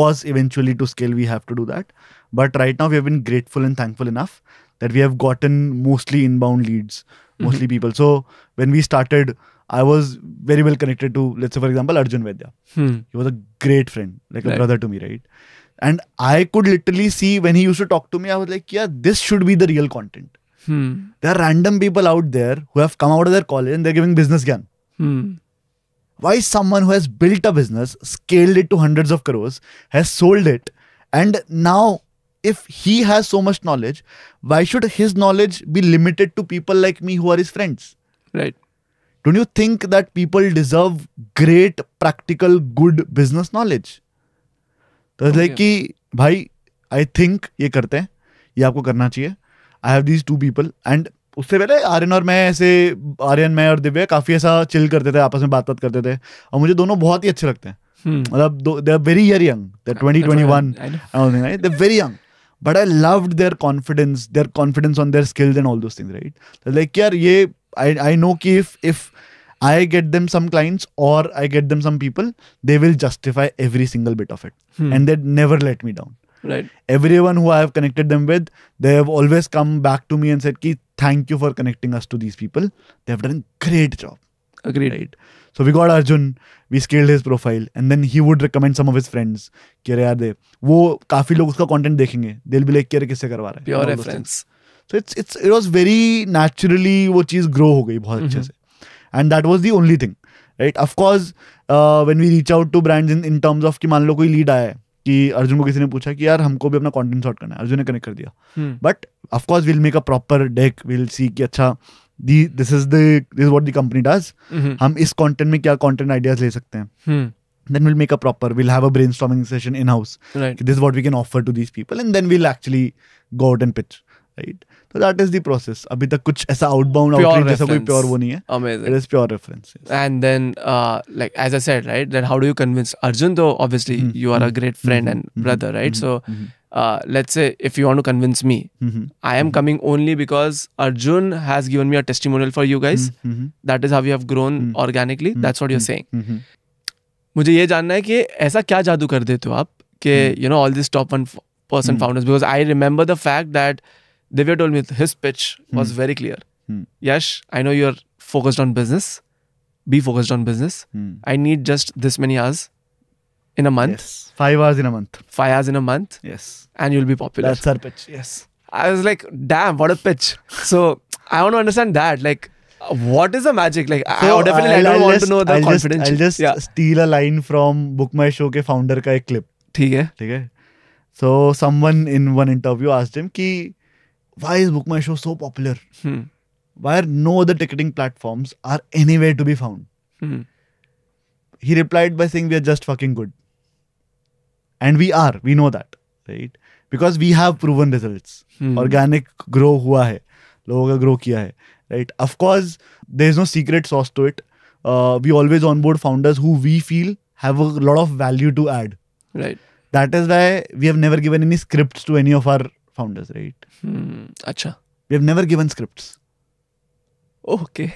course eventually to scale we have to do that, but right now we have been grateful and thankful enough that we have gotten mostly inbound leads, mm-hmm. mostly mm-hmm. people. So when we started, I was very well connected to, let's say, for example, Arjun Vaidya. Hmm. He was a great friend, like right. a brother to me, right? And I could literally see when he used to talk to me, I was like, yeah, this should be the real content. Hmm. There are random people out there who have come out of their college and they're giving business again. Hmm. Why someone who has built a business, scaled it to hundreds of crores, has sold it, and now if he has so much knowledge, why should his knowledge be limited to people like me who are his friends? Right. Don't you think that people deserve great, practical, good business knowledge? तो like कि भाई I think ये करते हैं ये आपको करना चाहिए I have these to people and उससे पहले आर्यन और मैं ऐसे आर्यन मैं और दिव्या काफ़ी ऐसा चिल करते थे आपस में बात बात करते थे और मुझे दोनों बहुत ही अच्छे लगते हैं मतलब they are very young they twenty twenty one very young but I loved their confidence, their confidence on their skills and all those things, right? Like, yeah, ye, I, I know ki if, if I get them some clients or I get them some people, they will justify every single bit of it. Hmm. And they would never let me down. Right. Everyone who I have connected them with, they have always come back to me and said, Ki, thank you for connecting us to these people. They have done a great job. Agreed. Right? So we got Arjun we scaled his profile and then he would recommend some of his friends कि अरे यार दे वो काफी लोग उसका content देखेंगे दिल भी लेके अरे किससे करवा रहे हैं so it's it's it was very naturally वो चीज़ ग्रो हो गई बहुत अच्छे mm-hmm. से and that was the only thing right of course when we reach out to brands in in terms of कि मान लो कोई लीड आया कि अर्जुन को किसी ने पूछा कि यार हमको भी अपना कंटेंट शॉर्ट करना है अर्जुन ने कनेक्ट कर दिया but of course will make a proper deck will see कि अच्छा the this is this what the company does हम इस कंटेंट में क्या कंटेंट आइडियाज ले सकते हैं hmm. then we'll make a proper we'll have a brainstorming session in house right. this is what we can offer to these people and then we'll actually go out and pitch right so that is the process abhi tak kuch aisa outbound pure outreach jaisa koi pure wo nahi hai amazing it is pure reference yes. and then uh, like as i said right then how do you convince arjun though obviously mm-hmm. you are a mm-hmm. great friend mm-hmm. and brother right mm-hmm. so mm-hmm. Uh, let's say if you want to convince me mm-hmm. i am mm-hmm. coming only because arjun has given me a testimonial for you guys mm-hmm. mm-hmm. that is how you have grown mm-hmm. organically mm-hmm. that's what you're saying मुझे ये जानना है कि ऐसा क्या जादू कर देते हो आप कि you know all this top one person founders because I remember the fact that Divya told me his pitch was very clear Yash I know you are focused on business be focused on business I need just this many hours in a month. Yes. Five hours in a month. Five hours in a month. Yes. And you'll be popular. That's our pitch. Yes. I was like, damn, what a pitch. so I want to understand that. Like, what is the magic? Like, so I definitely I'll, I don't I'll want just, to know the I'll confidence. Just, I'll just yeah. steal a line from Book My Show founder का clip. Okay, okay. So someone in one interview asked him why is Book My Show so popular? Hmm. Why no other ticketing platforms are anywhere to be found? Hmm. He replied by saying we are just fucking good and we are we know that right because we have proven results hmm. organic grow hua hai logo grow kiya hai right of course there is no secret sauce to it uh, we always onboard founders who we feel have a lot of value to add right that is why we have never given any scripts to any of our founders right hmm. acha we have never given scripts okay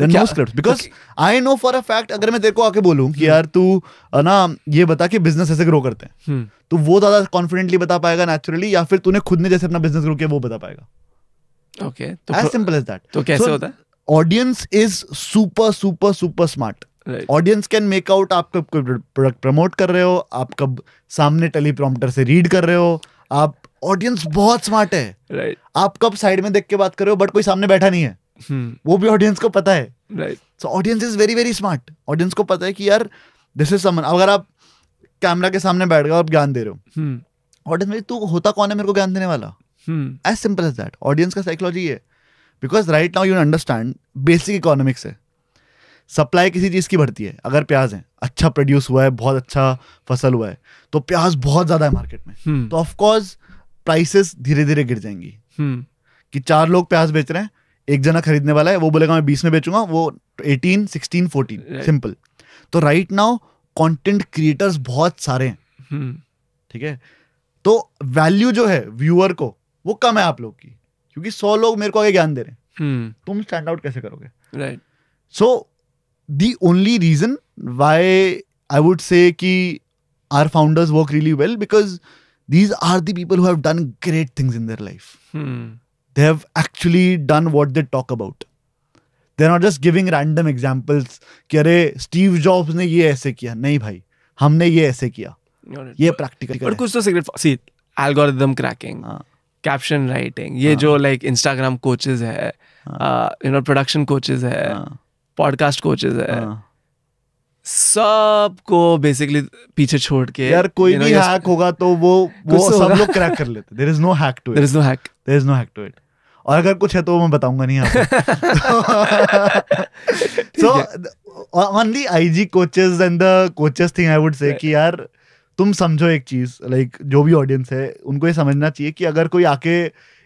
then no script because I know for a fact अगर मैं तेरे को आके बोलूँ कि hmm. यार तू ना ये बता कि बिजनेस ऐसे ग्रो करते हैं hmm. तो वो ज्यादा कॉन्फिडेंटली बता पाएगा नेचुरली या फिर तूने खुद ने जैसे अपना बिजनेस ग्रो किया वो बता पाएगा ओके तो एज सिंपल एज दैट तो कैसे होता है audience is super super super smart audience can make out आप कब प्रोडक्ट प्रमोट कर रहे हो आप कब सामने टेलीप्रॉम्प्टर से रीड कर रहे हो आप ऑडियंस बहुत स्मार्ट है right. आप कब साइड में देख के बात कर रहे हो बट कोई सामने बैठा नहीं है Hmm. वो भी ऑडियंस को पता है right so audience is very very smart audience को पता है कि यार दिस इज समन अगर आप कैमरा के सामने बैठ गए आप ज्ञान दे रहे हो ऑडियंस hmm. में तू होता कौन है मेरे को ज्ञान देने वाला as simple as that audience का साइकोलॉजी है because right now you understand basic economics है सप्लाई किसी चीज़ की बढ़ती है अगर प्याज है अच्छा प्रोड्यूस हुआ है बहुत अच्छा फसल हुआ है तो प्याज बहुत ज़्यादा है मार्केट में hmm. तो ऑफकोर्स प्राइसेस धीरे धीरे गिर जाएंगी hmm. कि चार लोग प्याज बेच रहे हैं एक जना खरीदने वाला है वो बोलेगा मैं बीस में बेचूंगा वो एटीन सिक्सटीन फोर्टीन सिंपल तो राइट नाउ कंटेंट क्रिएटर्स बहुत सारे हैं हम्म। ठीक है तो वैल्यू जो है व्यूअर को वो कम है आप लोग की क्योंकि सौ लोग मेरे को आगे ज्ञान दे रहे हैं hmm. तुम स्टैंड आउट कैसे करोगे right so the only reason why I would say कि our founders work really well because these are the people have done great things in their life they have actually done what they talk about they're not just giving random examples कि अरे Steve jobs ने ये ऐसे किया नहीं भाई हमने ये ऐसे किया ये प्रैक्टिकल और कुछ तो सीक्रेट सी एल्गोरिदम क्रैकिंग कैप्शन राइटिंग ये हाँ। जो लाइक इंस्टाग्राम कोचेज है यू नो प्रोडक्शन कोचेज है पॉडकास्ट हाँ। कोचेज है हाँ। सबको बेसिकली पीछे छोड़ के यार कोई भी हैक होगा तो वो वो तो सब लोग क्रैक कर लेते there is no hack to it there is no hack there is no hack to it और अगर कुछ है तो मैं बताऊंगा नहीं आपको so on the IG coaches and the coaches thing I would say कि यार तुम समझो एक चीज लाइक जो भी ऑडियंस है उनको ये समझना चाहिए कि अगर कोई आके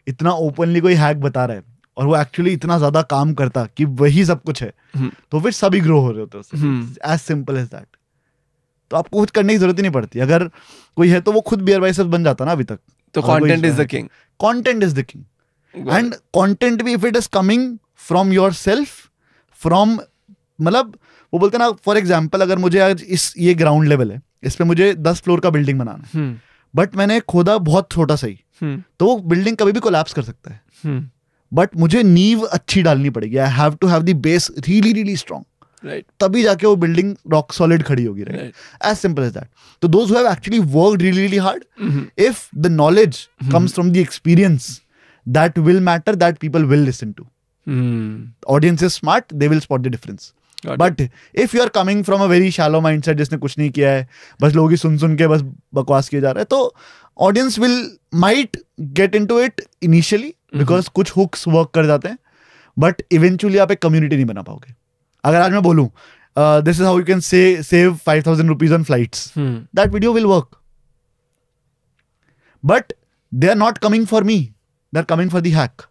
इतना ओपनली कोई हैक बता रहा है और वो एक्चुअली इतना ज्यादा काम करता कि वही सब कुछ है हम्म। तो फिर सभी ग्रो हो रहे होते एज सिंपल एज दैट तो आपको कुछ करने की जरूरत ही नहीं पड़ती अगर कोई है तो वो खुद बियर बाइसेप्स बन जाता ना अभी तक तो content is the king content is the king and content भी if it is coming from yourself from मतलब वो बोलते ना फॉर एग्जाम्पल अगर मुझे आज इस ये ग्राउंड लेवल है इस पर मुझे दस फ्लोर का बिल्डिंग बनाना है बट हम्म। मैंने खोदा बहुत छोटा सही हम्म। तो वो बिल्डिंग कभी भी कोलैप्स कर सकता है बट मुझे नींव अच्छी डालनी पड़ेगी I have to have the base really really strong right तभी जाके वो बिल्डिंग रॉक सॉलिड खड़ी होगी right as simple as that तो those have actually work really really hard if the knowledge comes from the experience that will matter that people will listen to audience is smart they will spot the difference but if you are coming from a very shallow mindset जिसने कुछ नहीं किया है बस लोग ही सुन सुन के बस बकवास किया जा रहा है तो audience will might get into it initially because mm-hmm. कुछ हुक्स वर्क कर जाते हैं बट इवेंचुअली आप एक कम्युनिटी नहीं बना पाओगे अगर आज मैं बोलूँ this is how you can say save five thousand rupees on flight that video will work but they are not coming for me they are coming for the hack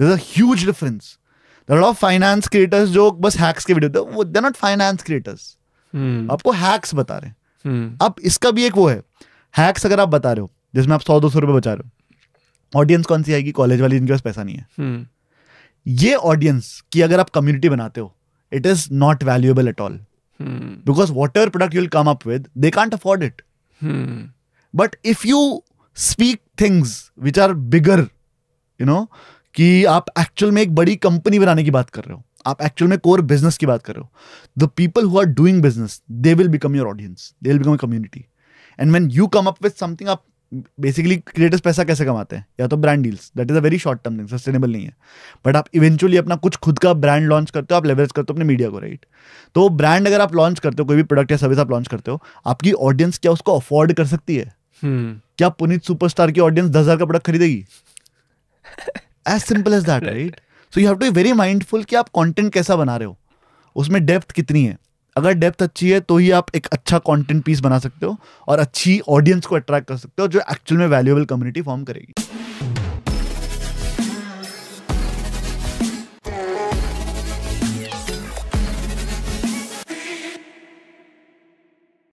this a difference finance creators जो बस hacks के video वो they not finance creators आपको hacks बता रहे हैं hmm. अब इसका भी एक वो है हैक्स अगर आप बता रहे हो जिसमें आप सौ दो सौ रुपए बचा रहे हो ऑडियंस कौन सी आएगी कॉलेज वाली जिनके पास पैसा नहीं है हम्म। ये ऑडियंस की अगर आप कम्युनिटी बनाते हो it is not valuable at all because whatever product you'll come up with they can't afford it but if you speak things which are bigger you know कि आप एक्चुअल में एक बड़ी कंपनी बनाने की बात कर रहे हो आप एक्चुअल में कोर बिजनेस की बात कर रहे हो the people who are doing business they will become your audience they will become community and when you come up with something आप बेसिकली क्रिएटर्स पैसा कैसे कमाते हैं या तो brand deals that is a very short term thing sustainable नहीं है but आप इवेंचुअली अपना कुछ खुद का ब्रांड लॉन्च करते हो आप लेवरेज करते हो अपने मीडिया को राइट तो ब्रांड अगर आप लॉन्च करते हो कोई भी प्रोडक्ट या सर्विस आप लॉन्च करते हो आपकी ऑडियंस क्या उसको अफोर्ड कर सकती है hmm. क्या पुनीत सुपरस्टार की ऑडियंस दस हजार का प्रोडक्ट खरीदेगी as simple as that right so you have to very mindful कि आप कॉन्टेंट कैसा बना रहे हो उसमें डेप्थ कितनी है अगर डेप्थ अच्छी है तो ही आप एक अच्छा कंटेंट पीस बना सकते हो और अच्छी ऑडियंस को अट्रैक्ट कर सकते हो जो एक्चुअल में वैल्यूएबल कम्युनिटी फॉर्म करेगी